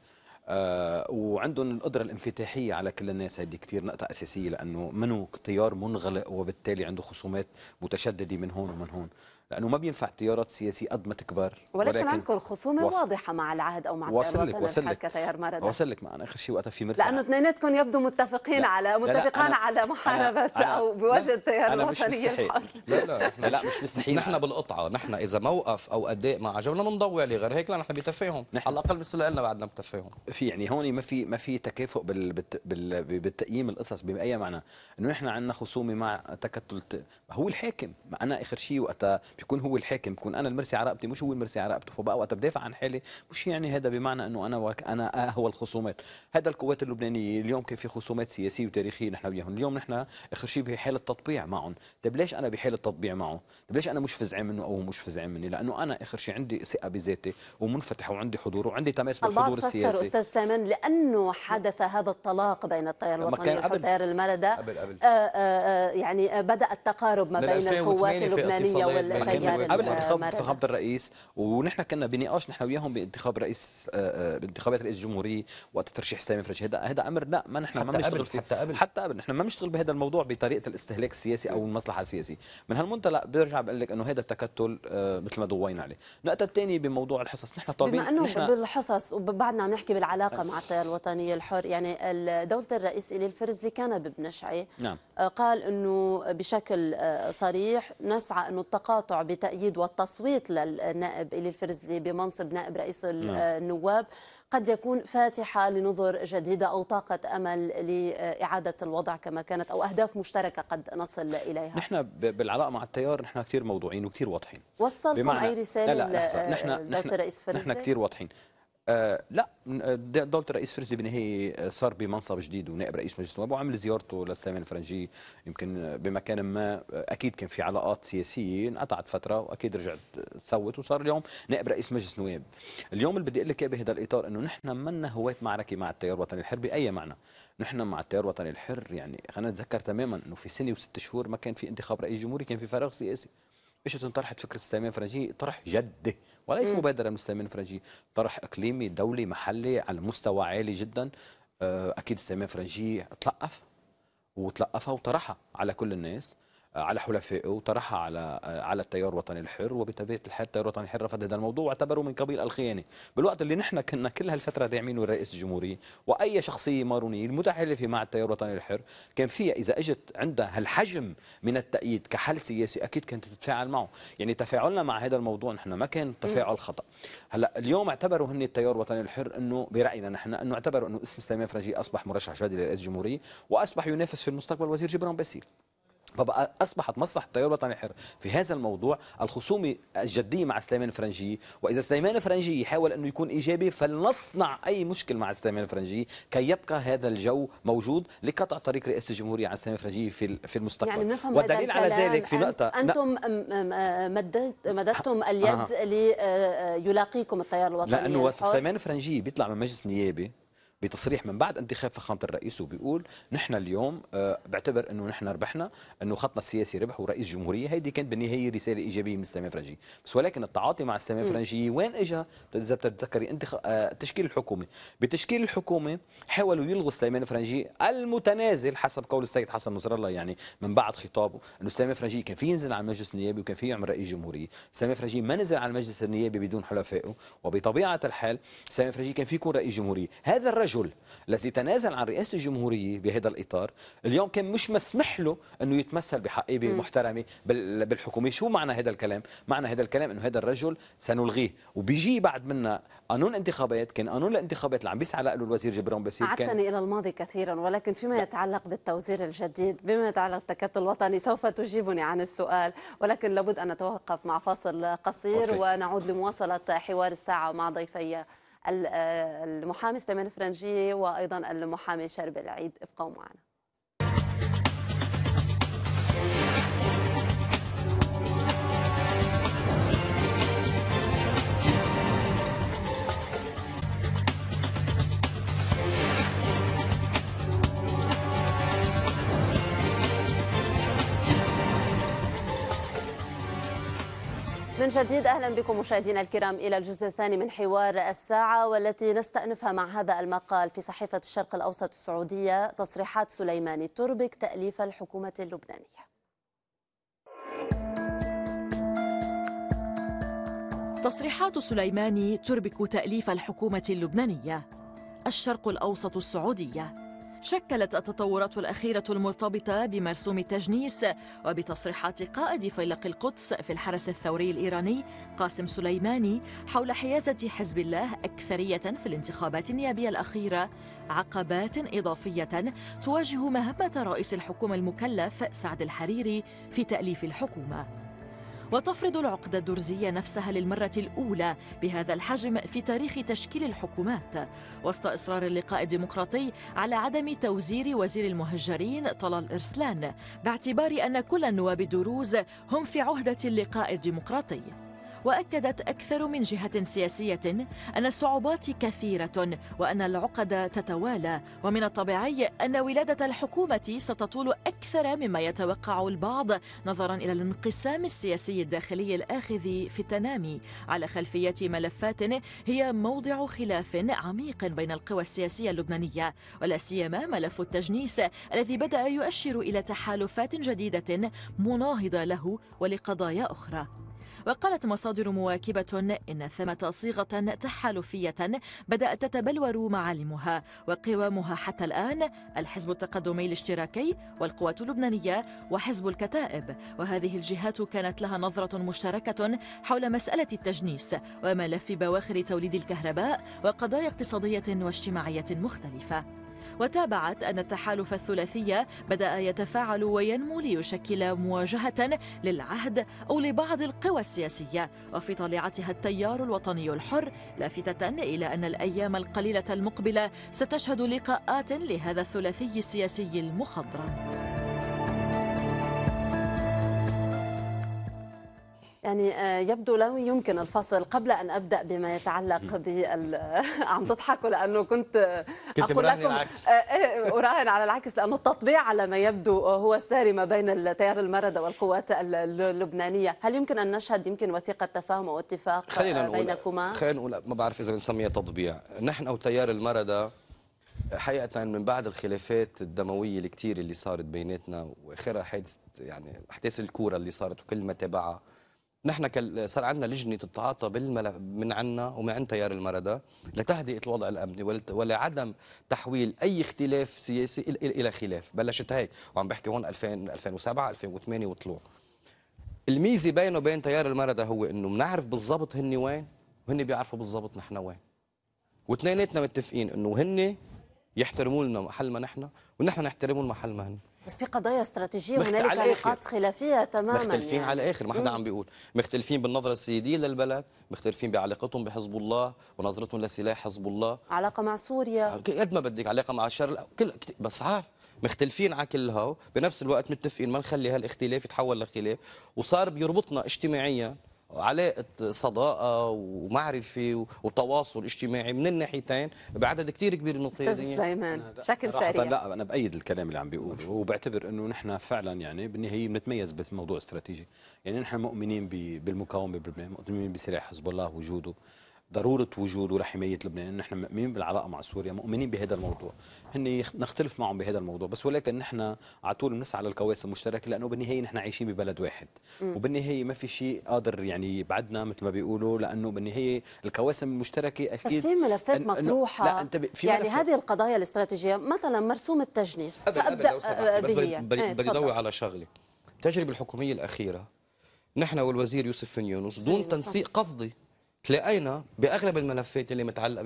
وعندهم القدرة الانفتاحية على كل الناس هذه كثير نقطة أساسية لأنه منه تيار منغلق وبالتالي عنده خصومات متشددة من هون ومن هون لانه ما بينفع تيارات سياسي قد ما تكبر ولكن, ولكن عندكم خصومه وصل. واضحه مع العهد او مع وصل لك وصل لك وصل لك معنا اخر شيء وقتها في مرسى لانه اثنيناتكم يبدو متفقين لا. على متفقان على محاربه أنا... أنا... او بوجه التيار الوطني الحر لا لا لا, لا مش مستحيل نحن بالقطعه نحن اذا موقف او اداء ما عجبنا بنضوي عليه غير هيك نحن بتفاهم على الاقل مثل لنا بعدنا بتفاهم في يعني هون ما في ما في تكافؤ بال... بال... بال... بالتقييم القصص باي معنى انه نحن عندنا خصومه مع تكتل هو الحاكم انا اخر شيء وقتها بيكون هو الحاكم بيكون انا المرسي على رقبتي مش هو المرسي على رقبته فبقى وقت بدافع عن حالي مش يعني هذا بمعنى انه انا وك انا اهوى الخصومات هذا القوات اللبنانيه اليوم كان في خصومات سياسيه وتاريخيه نحن وياهم اليوم نحن اخر شيء بحاله تطبيع معهم طيب ليش انا بحاله تطبيع معه طيب ليش انا مش فزعان منه او مش فزعان مني لانه انا اخر شيء عندي ثقه بذاتي ومنفتح وعندي حضور وعندي تماس بالحضور السياسي استاذ سليمان لانه حدث هذا الطلاق بين التيار الوطني والتيار المردة قبل قبل. آآ آه، آآ آه، آه، يعني بدا التقارب ما بين القوات اللبنانيه وال يعني طيب، يعني قبل انتخاب انتخاب الرئيس ونحن كنا بنقاش نحن وياهم بانتخاب رئيس آه، آه، بانتخابات رئيس الجمهوريه وقت ترشيح سامي فرج هذا هذا امر لا ما نحن ما بنشتغل فيه حتى قبل حتى قبل نحن ما بنشتغل بهذا الموضوع بطريقه الاستهلاك السياسي او المصلحه السياسيه من هالمنطلق برجع بقول لك انه هذا التكتل آه، مثل ما ضوينا عليه النقطه الثانيه بموضوع الحصص نحن طالبين بما انه بالحصص وبعدنا عم نحكي بالعلاقه مع التيار الوطني الحر يعني دوله الرئيس إلي الفرزلي كان ببنشعي نعم. قال انه بشكل صريح نسعى انه التقاطع بتأييد والتصويت للنائب إلي الفرزدي بمنصب نائب رئيس نعم. آه، النواب قد يكون فاتحة لنظر جديدة أو طاقة أمل لإعادة الوضع كما كانت أو أهداف مشتركة قد نصل إليها نحن بالعلاقة مع التيار نحن كثير موضوعين وكثير واضحين وصلكم أي رسالة لا لا نحن, آه، نحن, رئيس فرزدي؟ نحن كثير واضحين آه، لا آه، دولة الرئيس فرس بنهي آه، صار بمنصب جديد ونائب رئيس مجلس النواب وعمل زيارته لسليمان الفرنجي يمكن بمكان ما اكيد كان في علاقات سياسيه انقطعت فتره واكيد رجعت تسوت وصار اليوم نائب رئيس مجلس نواب اليوم اللي بدي اقول لك اياه بهذا الاطار انه نحن منا هواة معركه مع التيار الوطني الحر باي معنى نحن مع التيار الوطني الحر يعني خلينا نتذكر تماما انه في سنه وست شهور ما كان في انتخاب رئيس جمهوري كان في فراغ سياسي اجت انطرحت فكره سليمان فرنجي طرح جدي وليس مبادرة من فرنجي طرح إقليمي دولي محلي على مستوى عالي جدا آه، أكيد سليمان فرنجي تلقف وتلقفها وطرحها على كل الناس على حلفائه وطرحها على على التيار الوطني الحر وبطبيعه الحال التيار الوطني الحر رفض هذا الموضوع واعتبره من قبيل الخيانه بالوقت اللي نحن كنا كل هالفتره داعمينه الرئيس الجمهوريه واي شخصيه مارونيه المتحالفه مع التيار الوطني الحر كان فيها اذا اجت عندها هالحجم من التأييد كحل سياسي اكيد كانت تتفاعل معه يعني تفاعلنا مع هذا الموضوع نحن ما كان تفاعل خطا هلا اليوم اعتبروا هن التيار الوطني الحر انه براينا نحن انه اعتبروا انه اسم سليمان فرنجي اصبح مرشح جدي لرئيس الجمهوريه واصبح ينافس في المستقبل وزير جبران باسيل فبقى اصبحت مسرح التيار الوطني الحر في هذا الموضوع الخصومه الجديه مع سليمان فرنجي واذا سليمان فرنجي يحاول انه يكون ايجابي فلنصنع اي مشكل مع سليمان فرنجي كي يبقى هذا الجو موجود لقطع طريق رئاسه الجمهوريه عن سليمان فرنجي في في المستقبل يعني نفهم والدليل على ذلك في نقطه انتم مددت مددتم اليد آه. ليلاقيكم التيار الوطني لانه سليمان فرنجي بيطلع من مجلس نيابي بتصريح من بعد انتخاب فخامه الرئيس وبيقول نحن اليوم آه، بعتبر انه نحن ربحنا انه خطنا السياسي ربح ورئيس جمهوريه هيدي كانت بالنهايه رساله ايجابيه من سليمان فرنجي بس ولكن التعاطي مع سليمان فرنجي وين اجى اذا بتتذكري انت آه، تشكيل الحكومه بتشكيل الحكومه حاولوا يلغوا سليمان فرنجي المتنازل حسب قول السيد حسن نصر الله يعني من بعد خطابه انه سليمان فرنجي كان في ينزل على المجلس النيابي وكان في يعمل رئيس جمهوريه سليمان فرنجي ما نزل على المجلس النيابي بدون حلفائه وبطبيعه الحال سليمان فرنجي كان في يكون رئيس جمهوريه هذا الرجل الرجل الذي تنازل عن رئاسه الجمهوريه بهذا الاطار اليوم كان مش مسمح له انه يتمثل بحقيبه م. محترمه بالحكومه شو معنى هذا الكلام معنى هذا الكلام انه هذا الرجل سنلغيه وبيجي بعد منا قانون انتخابات كان قانون الانتخابات اللي عم بيسعى له الوزير جبران باسيل كان عدتني الى الماضي كثيرا ولكن فيما يتعلق بالتوزير الجديد بما يتعلق بالتكتل الوطني سوف تجيبني عن السؤال ولكن لابد ان نتوقف مع فاصل قصير أوكي. ونعود لمواصله حوار الساعه مع ضيفي آه، المحامي سليمان فرنجي وايضا المحامي شرب العيد ابقوا معنا من جديد اهلا بكم مشاهدينا الكرام الى الجزء الثاني من حوار الساعه والتي نستأنفها مع هذا المقال في صحيفه الشرق الاوسط السعوديه تصريحات سليماني تربك تأليف الحكومه اللبنانيه. تصريحات سليماني تربك تأليف الحكومه اللبنانيه. الشرق الاوسط السعوديه شكلت التطورات الأخيرة المرتبطة بمرسوم التجنيس وبتصريحات قائد فيلق القدس في الحرس الثوري الإيراني قاسم سليماني حول حيازة حزب الله أكثرية في الانتخابات النيابية الأخيرة عقبات إضافية تواجه مهمة رئيس الحكومة المكلف سعد الحريري في تأليف الحكومة وتفرض العقدة الدرزية نفسها للمرة الأولى بهذا الحجم في تاريخ تشكيل الحكومات وسط إصرار اللقاء الديمقراطي على عدم توزير وزير المهجرين طلال إرسلان باعتبار أن كل النواب الدروز هم في عهدة اللقاء الديمقراطي وأكدت أكثر من جهة سياسية أن الصعوبات كثيرة وأن العقد تتوالى ومن الطبيعي أن ولادة الحكومة ستطول أكثر مما يتوقع البعض نظرا إلى الانقسام السياسي الداخلي الآخذ في التنامي على خلفية ملفات هي موضع خلاف عميق بين القوى السياسية اللبنانية ولا سيما ملف التجنيس الذي بدأ يؤشر إلى تحالفات جديدة مناهضة له ولقضايا أخرى وقالت مصادر مواكبة إن ثمة صيغة تحالفية بدأت تتبلور معالمها وقوامها حتى الآن الحزب التقدمي الاشتراكي والقوات اللبنانية وحزب الكتائب وهذه الجهات كانت لها نظرة مشتركة حول مسألة التجنيس وملف بواخر توليد الكهرباء وقضايا اقتصادية واجتماعية مختلفة وتابعت أن التحالف الثلاثي بدأ يتفاعل وينمو ليشكل مواجهة للعهد أو لبعض القوى السياسية وفي طليعتها التيار الوطني الحر لافتة إلى أن الأيام القليلة المقبلة ستشهد لقاءات لهذا الثلاثي السياسي المخضرم يعني آه، يبدو لا يمكن الفصل قبل ان ابدا بما يتعلق ب عم تضحكوا لانه كنت اقول لكم آه، آه، اراهن على العكس لانه التطبيع على ما يبدو هو الساري ما بين التيار المرده والقوات اللبنانيه، هل يمكن ان نشهد يمكن وثيقه تفاهم او اتفاق خلينا بينكما؟ خلينا نقول ما بعرف اذا بنسميها تطبيع، نحن او تيار المرده حقيقة من بعد الخلافات الدموية الكثير اللي صارت بيناتنا واخرها حادث يعني احداث الكورة اللي صارت وكل ما تبعها نحن صار عندنا لجنه تتعاطى بالملف من عنا ومن عند تيار المردة لتهدئه الوضع الامني ولعدم تحويل اي اختلاف سياسي الى خلاف بلشت هيك وعم بحكي هون 2000 2007 2008 وطلوع الميزه بينه وبين تيار المردة هو انه بنعرف بالضبط هن وين وهن بيعرفوا بالضبط نحن وين واثنيناتنا متفقين انه هن يحترمون لنا محل ما نحن ونحن نحترمون محل ما هن بس في قضايا استراتيجيه هنالك نقاط خلافيه تماما مختلفين يعني. على الاخر ما حدا عم بيقول مختلفين بالنظره السياديه للبلد مختلفين بعلاقتهم بحزب الله ونظرتهم لسلاح حزب الله علاقه مع سوريا قد ما بدك علاقه مع الشر كل بس عار. مختلفين على كل هاو بنفس الوقت متفقين ما نخلي هالاختلاف يتحول لاختلاف وصار بيربطنا اجتماعيا علاقه صداقه ومعرفه وتواصل اجتماعي من الناحيتين بعدد كثير كبير من القياديين استاذ سليمان بشكل سريع لا انا بايد الكلام اللي عم بيقوله وبعتبر انه نحن فعلا يعني بالنهايه بنتميز بموضوع استراتيجي يعني نحن مؤمنين بالمقاومه بلبنان مؤمنين بسلاح حزب الله وجوده ضروره وجود ولحماية لبنان نحن مؤمنين بالعلاقه مع سوريا مؤمنين بهذا الموضوع هن نختلف معهم بهذا الموضوع بس ولكن نحن على طول بنسعى للكواس المشتركه لانه بالنهايه نحن عايشين ببلد واحد م. وبالنهايه ما في شيء قادر يعني يبعدنا مثل ما بيقولوا لانه بالنهايه الكوارث المشتركه اكيد بس في ملفات مطروحه لا انت في يعني ملفات. هذه القضايا الاستراتيجيه مثلا مرسوم التجنيس سابدا بس بدي ادور إيه، على شغله التجربه الحكوميه الاخيره نحن والوزير يوسف فنيونس دون تنسيق قصدي تلاقينا باغلب الملفات اللي متعلقه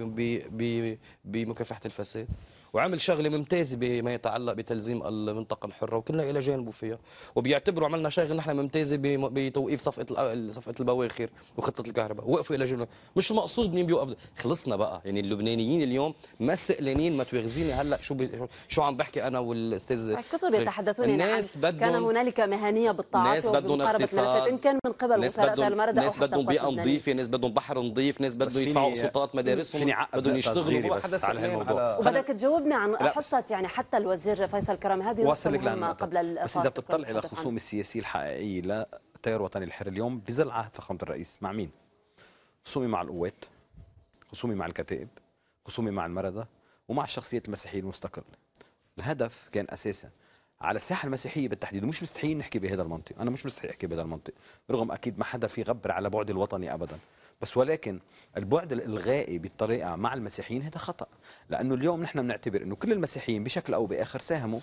بمكافحه الفساد وعمل شغله ممتازه بما يتعلق بتلزيم المنطقه الحره وكنا الى جانبه فيها وبيعتبروا عملنا شغله نحن ممتازه بتوقيف صفقه صفقه البواخر وخطه الكهرباء وقفوا الى جانبه مش المقصود مين بيوقف خلصنا بقى يعني اللبنانيين اليوم ما سئلانين ما تواخذيني هلا شو بي شو عم بحكي انا والاستاذ كثر يتحدثون يعني الناس كان هنالك مهنيه بالطاعات بدهم ملفات ان كان من قبل وزاره المرضى ناس بدهم بيئه نظيفه ناس بدهم بحر نظيف ناس بدهم يدفعوا سلطات مدارسهم بدهم يشتغلوا على هالموضوع وبدك تجاوب جاوبنا عن حصه يعني حتى الوزير فيصل كرم هذه واصل لك قبل بس اذا بتطلع الى الخصوم السياسيه الحقيقيه لتيار وطني الحر اليوم بظل عهد فخامه الرئيس مع مين؟ خصومي مع القوات خصومي مع الكتائب خصومي مع المرضى ومع الشخصيات المسيحيه المستقله الهدف كان اساسا على الساحه المسيحيه بالتحديد مش مستحيل نحكي بهذا المنطق انا مش مستحيل احكي بهذا المنطق رغم اكيد ما حدا في غبر على بعد الوطني ابدا بس ولكن البعد الالغائي بالطريقه مع المسيحيين هذا خطا لانه اليوم نحن بنعتبر انه كل المسيحيين بشكل او باخر ساهموا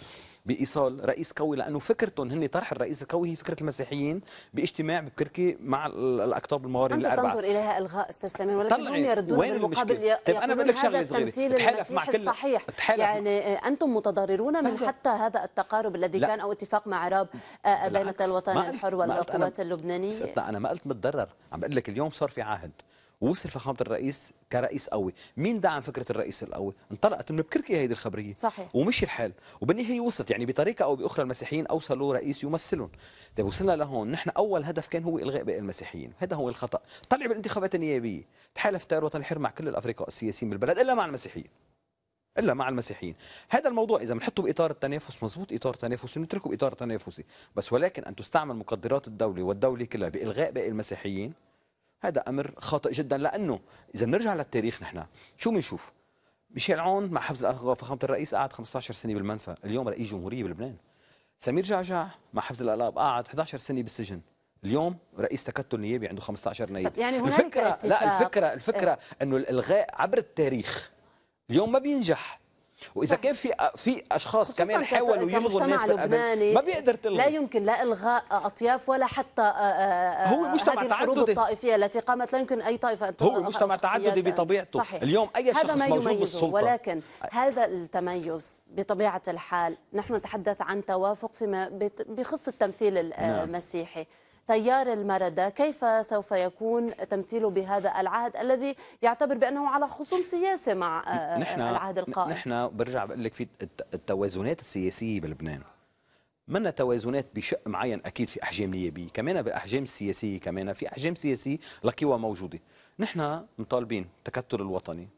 بايصال رئيس قوي لانه فكرتهم هن طرح الرئيس القوي هي فكره المسيحيين باجتماع بكركي مع الاكتاب الموارد الاربعه تنظر اليها الغاء استسلامي ولكن هم يردون وين بالمقابل طيب انا بقول لك شغله صغيره تحالف مع كل صحيح يعني انتم متضررون من حتى هذا التقارب الذي لا. كان او اتفاق مع راب آه، بين الوطن الحر والقوات اللبنانيه انا ما قلت متضرر عم بقول لك اليوم صار في عهد واحد ووصل فخامه الرئيس كرئيس قوي مين دعم فكره الرئيس القوي انطلقت من بكركي هيدي الخبريه صحيح. ومشي الحال وبالنهايه وصلت يعني بطريقه او باخرى المسيحيين اوصلوا رئيس يمثلهم طيب وصلنا لهون نحن اول هدف كان هو الغاء باقي المسيحيين هذا هو الخطا طلع بالانتخابات النيابيه تحالف تار وتنحر مع كل الافرقاء السياسيين بالبلد الا مع المسيحيين الا مع المسيحيين هذا الموضوع اذا بنحطه باطار التنافس مزبوط اطار تنافسي ونتركه باطار تنافسي بس ولكن ان تستعمل مقدرات الدوله والدوله كلها بالغاء باقي المسيحيين هذا امر خاطئ جدا لانه اذا بنرجع للتاريخ نحن شو بنشوف؟ ميشيل عون مع حفظ فخامه الرئيس قعد 15 سنه بالمنفى، اليوم رئيس جمهوريه بلبنان. سمير جعجع مع حفظ الالقاب قعد 11 سنه بالسجن، اليوم رئيس تكتل نيابي عنده 15 نايب يعني الفكره لا الفكره الفكره إيه. انه الالغاء عبر التاريخ اليوم ما بينجح واذا كان في في اشخاص كمان حاولوا يلغوا الناس لبناني ما بيقدر تلغي لا يمكن لا الغاء اطياف ولا حتى هو مجتمع تعددي الطائفيه التي قامت لا يمكن اي طائفه ان هو مجتمع تعددي بطبيعته صحيح. اليوم اي هذا شخص ما موجود بالسلطه ولكن هذا التميز بطبيعه الحال نحن نتحدث عن توافق فيما بخص التمثيل نعم. المسيحي نعم. تيار المردة كيف سوف يكون تمثيله بهذا العهد الذي يعتبر بأنه على خصوم سياسي مع آه، نحن آه، العهد القائم نحن برجع بقول لك في التوازنات السياسية بلبنان منا توازنات بشق معين اكيد في احجام نيابيه كمان باحجام السياسيه كمان في احجام سياسيه لقوى موجوده نحن مطالبين التكتل الوطني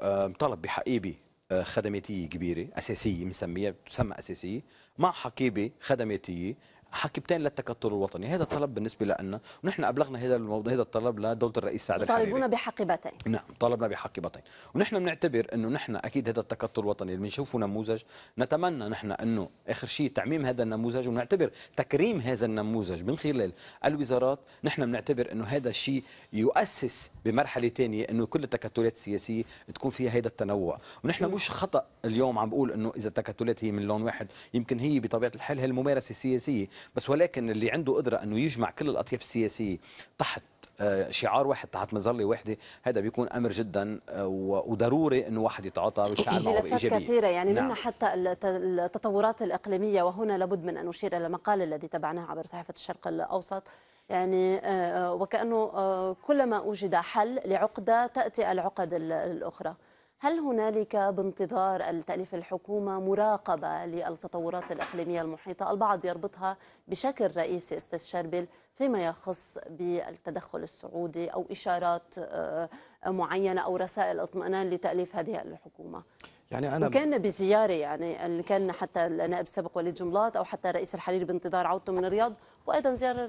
آه، مطالب بحقيبه خدماتيه كبيره اساسيه بنسميها تسمى اساسيه مع حقيبه خدماتيه حكبتين للتكتل الوطني هذا طلب بالنسبه لنا ونحن ابلغنا هذا الموضوع هذا الطلب لدوله الرئيس سعد الحريري طالبونا بحقيبتين نعم طالبنا بحقيبتين ونحن بنعتبر انه نحن اكيد هذا التكتل الوطني اللي بنشوفه نموذج نتمنى نحن انه اخر شيء تعميم هذا النموذج ونعتبر تكريم هذا النموذج من خلال الوزارات نحن بنعتبر انه هذا الشيء يؤسس بمرحله ثانيه انه كل التكتلات السياسيه تكون فيها هذا التنوع ونحن مش خطا اليوم عم بقول انه اذا التكتلات هي من لون واحد يمكن هي بطبيعه الحال هي الممارسه السياسيه بس ولكن اللي عنده قدره انه يجمع كل الاطياف السياسيه تحت آه، شعار واحد تحت مظله واحده هذا بيكون امر جدا آه، وضروري انه واحد يتعاطى ويتفاعل معه بايجابيه كثيره يعني نعم. منها حتى التطورات الاقليميه وهنا لابد من ان اشير الى المقال الذي تبعناه عبر صحيفه الشرق الاوسط يعني آه، وكانه كلما وجد حل لعقده تاتي العقد الاخرى هل هنالك بانتظار التأليف الحكومة مراقبة للتطورات الإقليمية المحيطة البعض يربطها بشكل رئيسي أستاذ شربل فيما يخص بالتدخل السعودي أو إشارات آه، معينة أو رسائل اطمئنان لتأليف هذه الحكومة يعني أنا وكان بزيارة يعني اللي كان حتى النائب السابق وليد جملات أو حتى الرئيس الحريري بانتظار عودته من الرياض وايضا زياره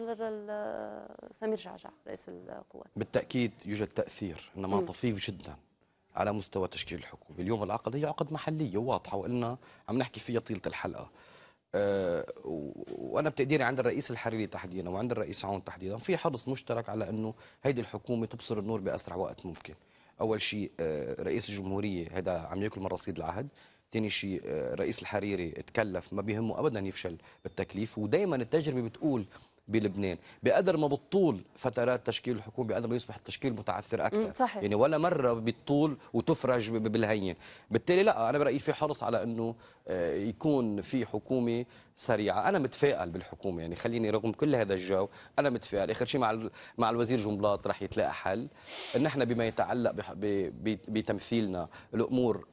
سمير جعجع رئيس القوات بالتاكيد يوجد تاثير انما طفيف جدا على مستوى تشكيل الحكومه، اليوم العقد هي عقد محليه واضحه وقلنا عم نحكي فيها طيله الحلقه. أه وانا بتقديري عند الرئيس الحريري تحديدا وعند الرئيس عون تحديدا في حرص مشترك على انه هيدي الحكومه تبصر النور باسرع وقت ممكن. اول شيء أه رئيس الجمهوريه هذا عم ياكل من رصيد العهد، ثاني شيء أه، رئيس الحريري تكلف ما بيهمه ابدا يفشل بالتكليف ودائما التجربه بتقول بلبنان بقدر ما بتطول فترات تشكيل الحكومه بقدر ما يصبح التشكيل متعثر اكثر صحيح. يعني ولا مره بتطول وتفرج بالهين بالتالي لا انا برايي في حرص على انه آه، يكون في حكومه سريعه انا متفائل بالحكومه يعني خليني رغم كل هذا الجو انا متفائل اخر شيء مع مع الوزير جنبلاط راح يتلاقى حل نحن بما يتعلق بتمثيلنا الامور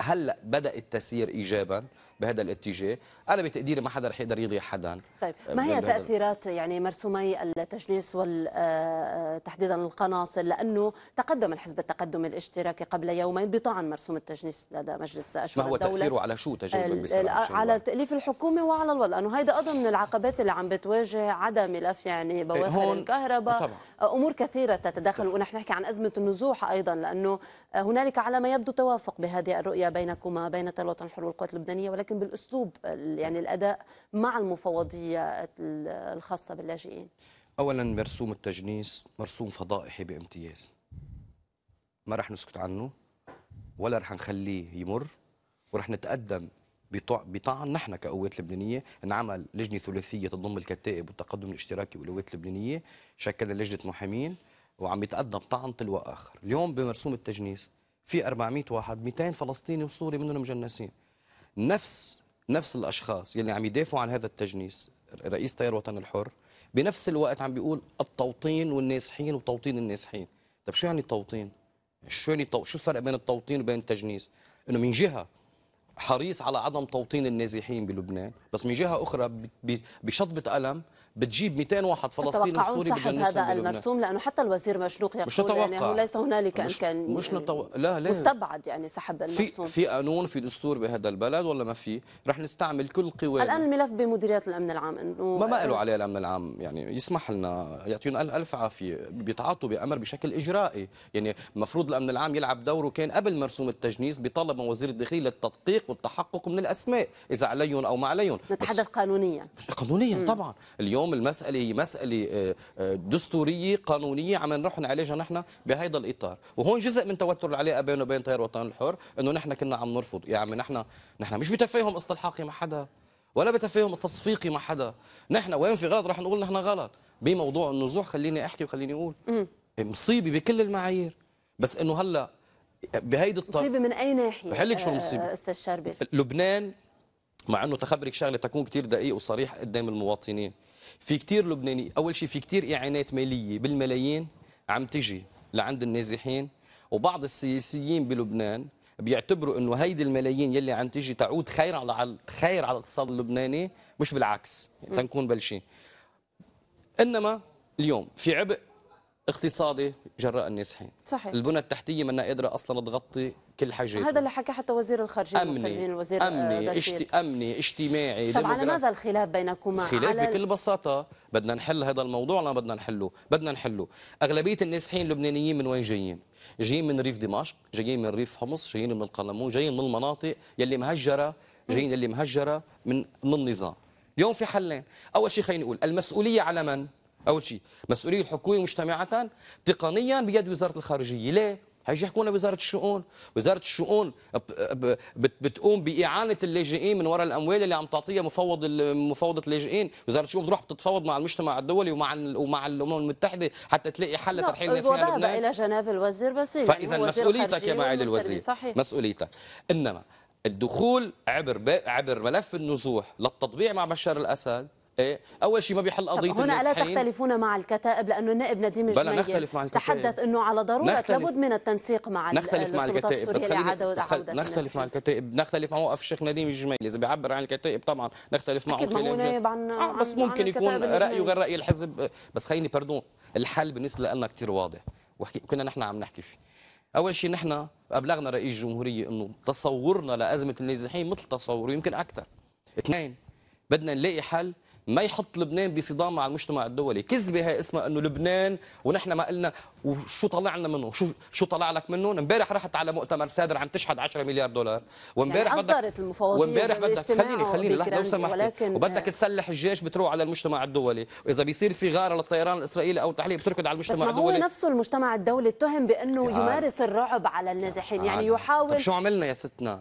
هلا بدات تسير ايجابا بهذا الاتجاه انا بتقديري ما حدا رح يقدر يضيع حدا طيب آه، ما هي تاثيرات يعني مرسومي التجنيس وتحديدا آه، القناصل لانه تقدم الحزب التقدم الاشتراكي قبل يومين بطعن مرسوم التجنيس لدى مجلس الشورى ما هو الدولة تاثيره على شو تجربه على تاليف الحكومه وعلى الوضع لانه هيدا ايضا من العقبات اللي عم بتواجه عدم ملف يعني إيه، بواخر الكهرباء امور كثيره تتداخل ونحن نحكي عن ازمه النزوح ايضا لانه هنالك على ما يبدو توافق بهذه الرؤيه بينكما بين الوطن الحر والقوات اللبنانيه ولكن ولكن بالاسلوب يعني الاداء مع المفوضيه الخاصه باللاجئين اولا مرسوم التجنيس مرسوم فضائحي بامتياز ما رح نسكت عنه ولا رح نخليه يمر ورح نتقدم بطعن نحن كقوات لبنانيه انعمل لجنه ثلاثيه تضم الكتائب والتقدم الاشتراكي والقوات اللبنانيه شكلنا لجنه محامين وعم يتقدم طعن تلو اخر اليوم بمرسوم التجنيس في 400 واحد 200 فلسطيني وسوري منهم مجنسين نفس نفس الاشخاص يلي عم يدافعوا عن هذا التجنيس رئيس تيار الوطن الحر بنفس الوقت عم بيقول التوطين والنازحين وتوطين النازحين طب شو يعني التوطين شو يعني شو الفرق بين التوطين وبين التجنيس انه من جهه حريص على عدم توطين النازحين بلبنان بس من جهه اخرى بشطبه قلم بتجيب 200 واحد فلسطيني وسوري صاحب هذا المرسوم لانه حتى الوزير مشروق يقول مش يعني نتوقع. انه ليس هنالك مش امكان مش نتو... لا لا مستبعد يعني سحب المرسوم في في قانون في دستور بهذا البلد ولا ما في رح نستعمل كل قوى الان الملف بمديريه الامن العام انه ما ما له عليه الامن العام يعني يسمح لنا يعطيهم الف عافيه بيتعاطوا بامر بشكل اجرائي يعني المفروض الامن العام يلعب دوره كان قبل مرسوم التجنيس بطلب من وزير الداخليه للتدقيق والتحقق من الاسماء اذا عليهم او ما عليهم نتحدث قانونيا قانونيا طبعا اليوم اليوم المسألة هي مسألة آه، آه، دستورية قانونية عم نروح نعالجها نحن بهيدا الإطار وهون جزء من توتر العلاقة بينه وبين تيار وطن الحر أنه نحن كنا عم نرفض يا عمي نحن نحن مش بتفاهم استلحاقي مع حدا ولا بتفاهم تصفيقي مع حدا نحن وين في غلط رح نقول نحن غلط بموضوع النزوح خليني أحكي وخليني أقول مصيبة بكل المعايير بس أنه هلأ بهيدي الطريقة مصيبة من أي ناحية بحلك شو المصيبة آه، أستاذ شربل لبنان مع انه تخبرك شغله تكون كثير دقيق وصريح قدام المواطنين في كثير لبناني اول شيء في كثير اعانات ماليه بالملايين عم تجي لعند النازحين وبعض السياسيين بلبنان بيعتبروا انه هيدي الملايين يلي عم تيجي تعود خير على خير على الاقتصاد اللبناني مش بالعكس تنكون بلشين انما اليوم في عبء اقتصادي جراء النزحين صحيح البنى التحتيه منا قادره اصلا تغطي كل حاجه هذا اللي حكى حتى وزير الخارجيه امني الوزير امني آه، اشت... امني اجتماعي طب على ماذا الخلاف بينكما الخلاف على... بكل بساطه بدنا نحل هذا الموضوع ولا بدنا نحله بدنا نحله اغلبيه النازحين اللبنانيين من وين جايين جايين من ريف دمشق جايين من ريف حمص جايين من القلمون جايين من المناطق يلي مهجره جايين يلي مهجره من من النظام اليوم في حلين اول شيء خلينا نقول المسؤوليه على من اول شيء مسؤوليه الحكومه مجتمعه تقنيا بيد وزاره الخارجيه ليه هيجي يحكونا وزاره الشؤون وزاره الشؤون بتقوم باعانه اللاجئين من وراء الاموال اللي عم تعطيها مفوض مفوضه اللاجئين وزاره الشؤون بتروح بتتفاوض مع المجتمع الدولي ومع ومع الامم المتحده حتى تلاقي حل لترحيل الناس الى لبنان الى جناب الوزير بسيم فاذا يعني مسؤوليتك يا معالي الوزير مسؤوليتك انما الدخول عبر عبر ملف النزوح للتطبيع مع بشار الاسد اول شيء ما بيحل قضيه هنا الا تختلفون مع الكتائب لانه النائب نديم الجميل نختلف مع الكتائب تحدث انه على ضروره نختلف. لابد من التنسيق مع نختلف مع الكتائب بس خلينا نختلف مع الكتائب نختلف مع موقف الشيخ نديم الجميل اذا بيعبر عن الكتائب طبعا نختلف معه اكيد ما هو نائب عن, آه، بس ممكن عن يكون رايه غير راي الحزب بس خليني بردون الحل بالنسبه لنا كثير واضح وكنا نحن عم نحكي فيه اول شيء نحن ابلغنا رئيس الجمهوريه انه تصورنا لازمه النازحين مثل تصوره يمكن اكثر اثنين بدنا نلاقي حل ما يحط لبنان بصدام مع المجتمع الدولي كذبه هي اسمها انه لبنان ونحن ما قلنا وشو طلع لنا منه شو شو طلع لك منه امبارح رحت على مؤتمر سادر عم تشحد 10 مليار دولار وامبارح يعني اصدرت المفاوضات وامبارح بدك خليني خليني لحظه لو سمحت وبدك تسلح الجيش بتروح على المجتمع الدولي واذا بيصير في غاره للطيران الاسرائيلي او تحليق بتركض على المجتمع بس ما الدولي هو نفسه المجتمع الدولي اتهم بانه آه. يمارس الرعب على النازحين يعني, يعني يحاول طب شو عملنا يا ستنا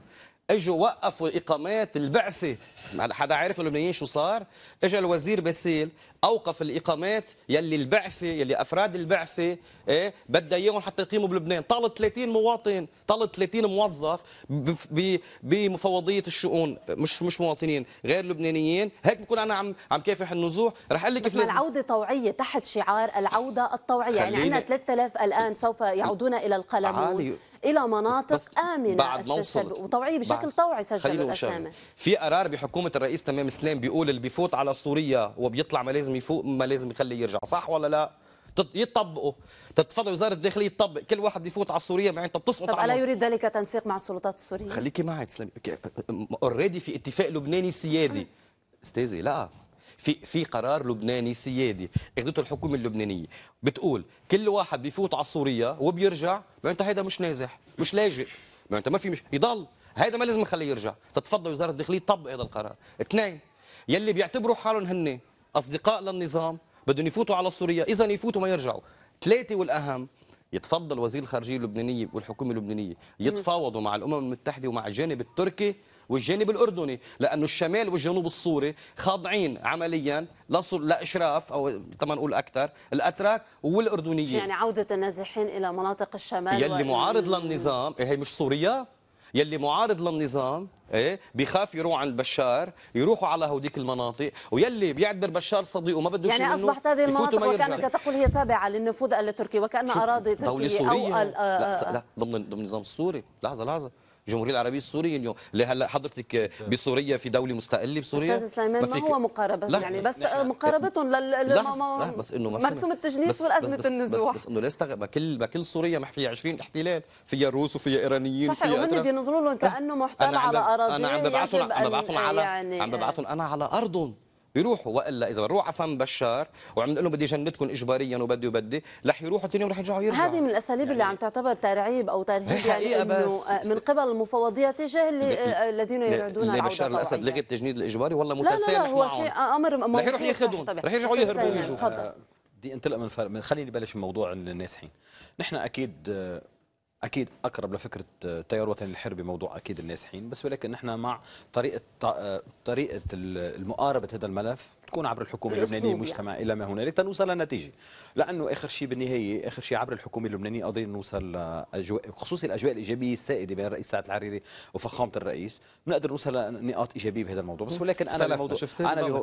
اجوا وقفوا اقامات البعثه حدا عارف اللبنانيين شو صار اجى الوزير باسيل اوقف الاقامات يلي البعثه يلي افراد البعثه إيه بدها اياهم حتى يقيموا بلبنان طالت 30 مواطن طالت 30 موظف بمفوضيه الشؤون مش مش مواطنين غير لبنانيين هيك بكون انا عم عم كافح النزوح رح اقول لك بس العوده طوعيه تحت شعار العوده الطوعيه يعني عندنا 3000 الان سوف يعودون الى القلمون الى مناطق امنه بعد ما وصلت وطوعيه بشكل طوعي سجلوا الاسامي في قرار بحكومه الرئيس تمام سلام بيقول اللي بيفوت على سوريا وبيطلع لازم لازم يفوق ما لازم يخليه يرجع صح ولا لا يطبقوا تتفضل وزاره الداخليه تطبق كل واحد بيفوت على سوريا مع انت بتسقط طب الا يريد ذلك تنسيق مع السلطات السوريه خليكي معي تسلمي اوريدي في اتفاق لبناني سيادي استاذي لا في في قرار لبناني سيادي اخذته الحكومه اللبنانيه بتقول كل واحد بيفوت على سوريا وبيرجع معناتها هيدا مش نازح مش لاجئ معناتها ما في مش يضل هيدا ما لازم نخليه يرجع تتفضل وزاره الداخليه تطبق هذا القرار اثنين يلي بيعتبروا حالهم هن أصدقاء للنظام بدهم يفوتوا على سوريا إذا يفوتوا ما يرجعوا ثلاثة والأهم يتفضل وزير الخارجية اللبنانية والحكومة اللبنانية يتفاوضوا مع الأمم المتحدة ومع الجانب التركي والجانب الأردني لأنه الشمال والجنوب السوري خاضعين عمليا لإشراف أو طبعا نقول أكثر الأتراك والأردنيين يعني عودة النازحين إلى مناطق الشمال يلي معارض للنظام إيه، هي مش سوريا يلي معارض للنظام ايه بخاف يروح عند بشار يروحوا على هوديك المناطق ويلي بيعتبر بشار صديقه وما بده يعني اصبحت هذه المناطق وكانك تقول هي تابعه للنفوذ التركي وكان اراضي تركيه او آه، لا, آه، لا آه. ضمن ضمن النظام السوري لحظه لحظه الجمهوريه العربيه السوريه اليوم لهلا حضرتك بسوريا في دوله مستقله بسوريا استاذ سليمان ما هو مقاربه لا يعني بس مقاربتهم لل بس انه مرسوم التجنيس والازمه النزوح بس, بس انه ليست بكل بكل سوريا ما فيها 20 احتلال فيها روس وفيها ايرانيين صحيح وهن بينظروا لهم كانه محتل على اراضيهم انا عم ببعثهم عم ببعثهم على يعني عم ببعثهم انا على ارضهم بيروحوا والا اذا بنروح على فم بشار وعم نقول لهم بدي جندكم اجباريا وبدي وبدي رح يروحوا ثاني يوم رح يرجعوا يرجعوا هذه من الاساليب يعني اللي عم تعتبر ترعيب او ترهيب إيه، يعني آه، من قبل المفوضيه تجاه آه، آه، الذين يعدون على بشار الاسد لغي التجنيد الاجباري والله متسامح لا لا, لا هو شيء امر رح يروح ياخذهم رح يرجعوا يهربوا ويجوا بدي انطلق من, من خليني بلش من موضوع النازحين نحن اكيد اكيد اقرب لفكره التيار آه، الوطني الحربي موضوع اكيد النازحين بس ولكن نحن مع طريقه آه، طريقه المقاربه هذا الملف تكون عبر الحكومه اللبنانيه يعني. مجتمع يعني. الى ما هنالك تنوصل لنتيجه لانه اخر شيء بالنهايه اخر شيء عبر الحكومه اللبنانيه قادرين نوصل لاجواء خصوصي الاجواء الايجابيه السائده بين الرئيس سعد العريري وفخامه الرئيس بنقدر نوصل لنقاط ايجابيه بهذا الموضوع بس ولكن انا بالموضوع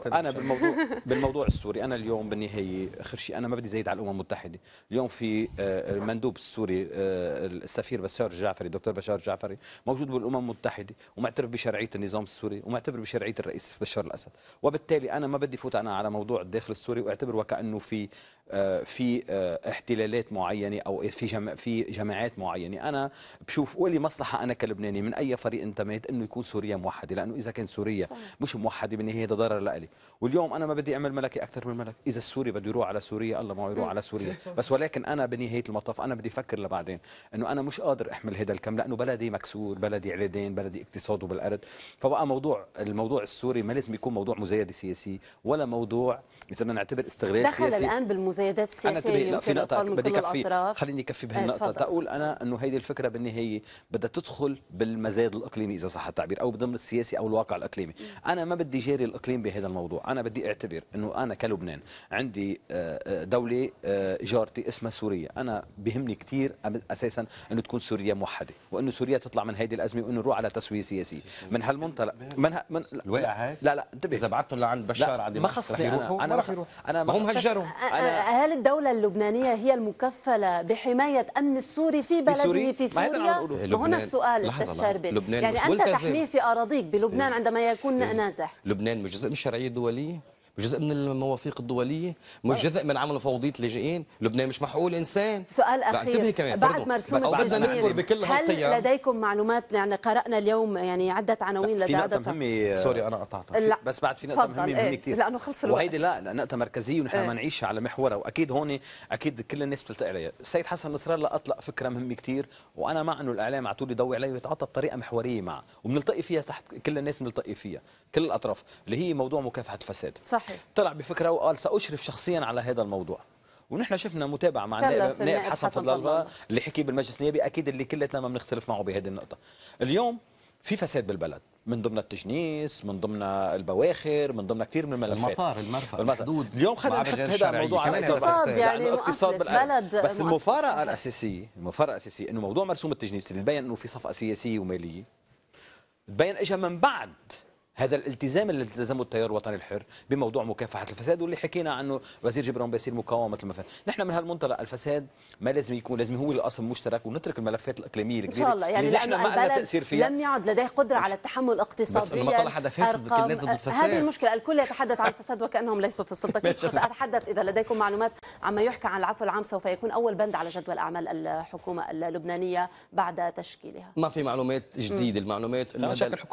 انا انا بالموضوع بالموضوع السوري انا اليوم بالنهايه اخر شيء انا ما بدي زيد على الامم المتحده اليوم في آه، المندوب السوري آه، السفير بشار الجعفري الدكتور بشار الجعفري موجود بالامم المتحده ومعترف بشرعيه النظام السوري ومعترف بشرعيه الرئيس بشار الاسد وبالتالي انا ما بدي بدي فوت انا على موضوع الداخل السوري واعتبر وكانه في آه، في آه، احتلالات معينه او في جم... في جماعات معينه انا بشوف ولي مصلحه انا كلبناني من اي فريق انتميت انه يكون سوريا موحده لانه اذا كانت سوريا صحيح. مش موحده بالنهايه هذا ضرر لإلي واليوم انا ما بدي اعمل ملكي اكثر من ملك اذا السوري بده يروح على سوريا الله ما يروح على سوريا بس ولكن انا بنهايه المطاف انا بدي افكر لبعدين انه انا مش قادر احمل هذا الكم لانه بلدي مكسور بلدي على دين بلدي اقتصاده بالارض فبقى موضوع الموضوع السوري ما لازم يكون موضوع مزايده سياسي ولا موضوع اذا بدنا نعتبر استغلال دخل سياسي دخل الان بالمز... المزايدات السياسيه أنا لا في نقطه بدي كفي خليني كفي إيه، بهالنقطه تقول انا انه هيدي الفكره بالنهايه بدها تدخل بالمزاد الاقليمي اذا صح التعبير او بالضمن السياسي او الواقع الاقليمي انا ما بدي جاري الاقليم بهذا الموضوع انا بدي اعتبر انه انا كلبنان عندي آه، آه، دوله آه، جارتي اسمها سوريا انا بهمني كثير اساسا انه تكون سوريا موحده وانه سوريا تطلع من هيدي الازمه وانه نروح على تسويه سياسيه من هالمنطلق من, ه... من الواقع هاي لا لا انتبه اذا بعتهم لعند بشار عادي ما خصني انا انا ما رح يروح انا ما هم هجرهم انا هل الدولة اللبنانية هي المكفلة بحماية أمن السوري في بلده في سوريا وهنا هنا السؤال استاذ يعني أنت تحميه في أراضيك بلبنان عندما يكون نازح لبنان مش جزء من الشرعية الدولية جزء من المواثيق الدوليه مش طيب. جزء من عمل فوضيه لاجئين لبنان مش محقول انسان سؤال اخير كمان بعد مرسوم بدنا بكل هل لديكم معلومات يعني قرانا اليوم يعني عده عناوين لدى عدد سوري انا قطعتك لا بس بعد في نقطه مهمه مهمه إيه، كثير لانه خلص الوقت وهيدي لا نقطه مركزيه ونحن إيه. ما نعيش على محورها واكيد هون اكيد كل الناس بتلتقي عليها السيد حسن نصر الله اطلق فكره مهمه كثير وانا مع انه الاعلام على طول يضوي عليه ويتعاطى بطريقه محوريه معه وبنلتقي فيها تحت كل الناس بنلتقي فيها كل الاطراف اللي هي موضوع مكافحه الفساد صح صحيح. طلع بفكره وقال ساشرف شخصيا على هذا الموضوع ونحن شفنا متابعه مع نائب, نائب حسن فضل اللي حكي بالمجلس النيابي اكيد اللي كلتنا ما بنختلف معه بهذه النقطه اليوم في فساد بالبلد من ضمن التجنيس من ضمن البواخر من ضمن كثير من الملفات المطار المرفأ الحدود اليوم خلينا نحط هذا الموضوع على الاقتصاد يعني الاقتصاد بالبلد بس المفارقه الاساسيه المفارقه الاساسيه انه موضوع مرسوم التجنيس اللي بين انه في صفقه سياسيه وماليه بين اجى من بعد هذا الالتزام اللي التزمه التيار الوطني الحر بموضوع مكافحه الفساد واللي حكينا عنه وزير جبران بيصير مقاومه المفاسد نحن من هالمنطلق الفساد ما لازم يكون لازم هو الاصل المشترك ونترك الملفات الاقليميه الكبيره ان شاء الله يعني لانه البلد تأثير فيها. لم يعد لديه قدره على التحمل اقتصاديا بس ما طلع حدا فاسد ضد الفساد هذه المشكله الكل يتحدث عن الفساد وكانهم ليسوا في السلطه اتحدث اذا لديكم معلومات عما يحكى عن العفو العام سوف يكون اول بند على جدول اعمال الحكومه اللبنانيه بعد تشكيلها ما في معلومات جديده المعلومات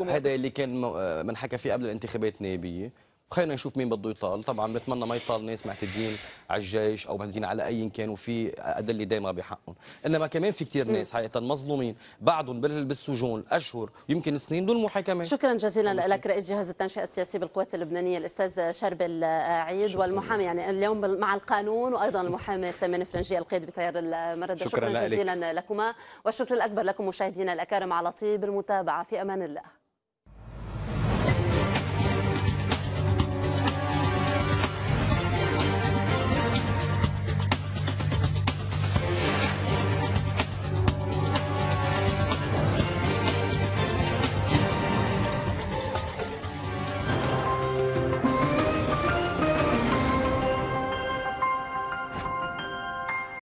هذا اللي كان آه، انحكى فيه قبل الانتخابات النيابيه خلينا نشوف مين بده يطال طبعا بتمنى ما يطال ناس معتدين على الجيش او معتدين على اي كان وفي ادله دائما بحقهم انما كمان في كثير ناس حقيقه مظلومين بعضهم بالسجون اشهر يمكن سنين دون محاكمه شكرا جزيلا لك رئيس جهاز التنشئه السياسي بالقوات اللبنانيه الاستاذ شربل عيد والمحامي يعني اليوم مع القانون وايضا المحامي سامي فرنجي القيد بتيار المرد شكرا, شكرا جزيلا لكما والشكر الاكبر لكم مشاهدينا الاكارم على طيب المتابعه في امان الله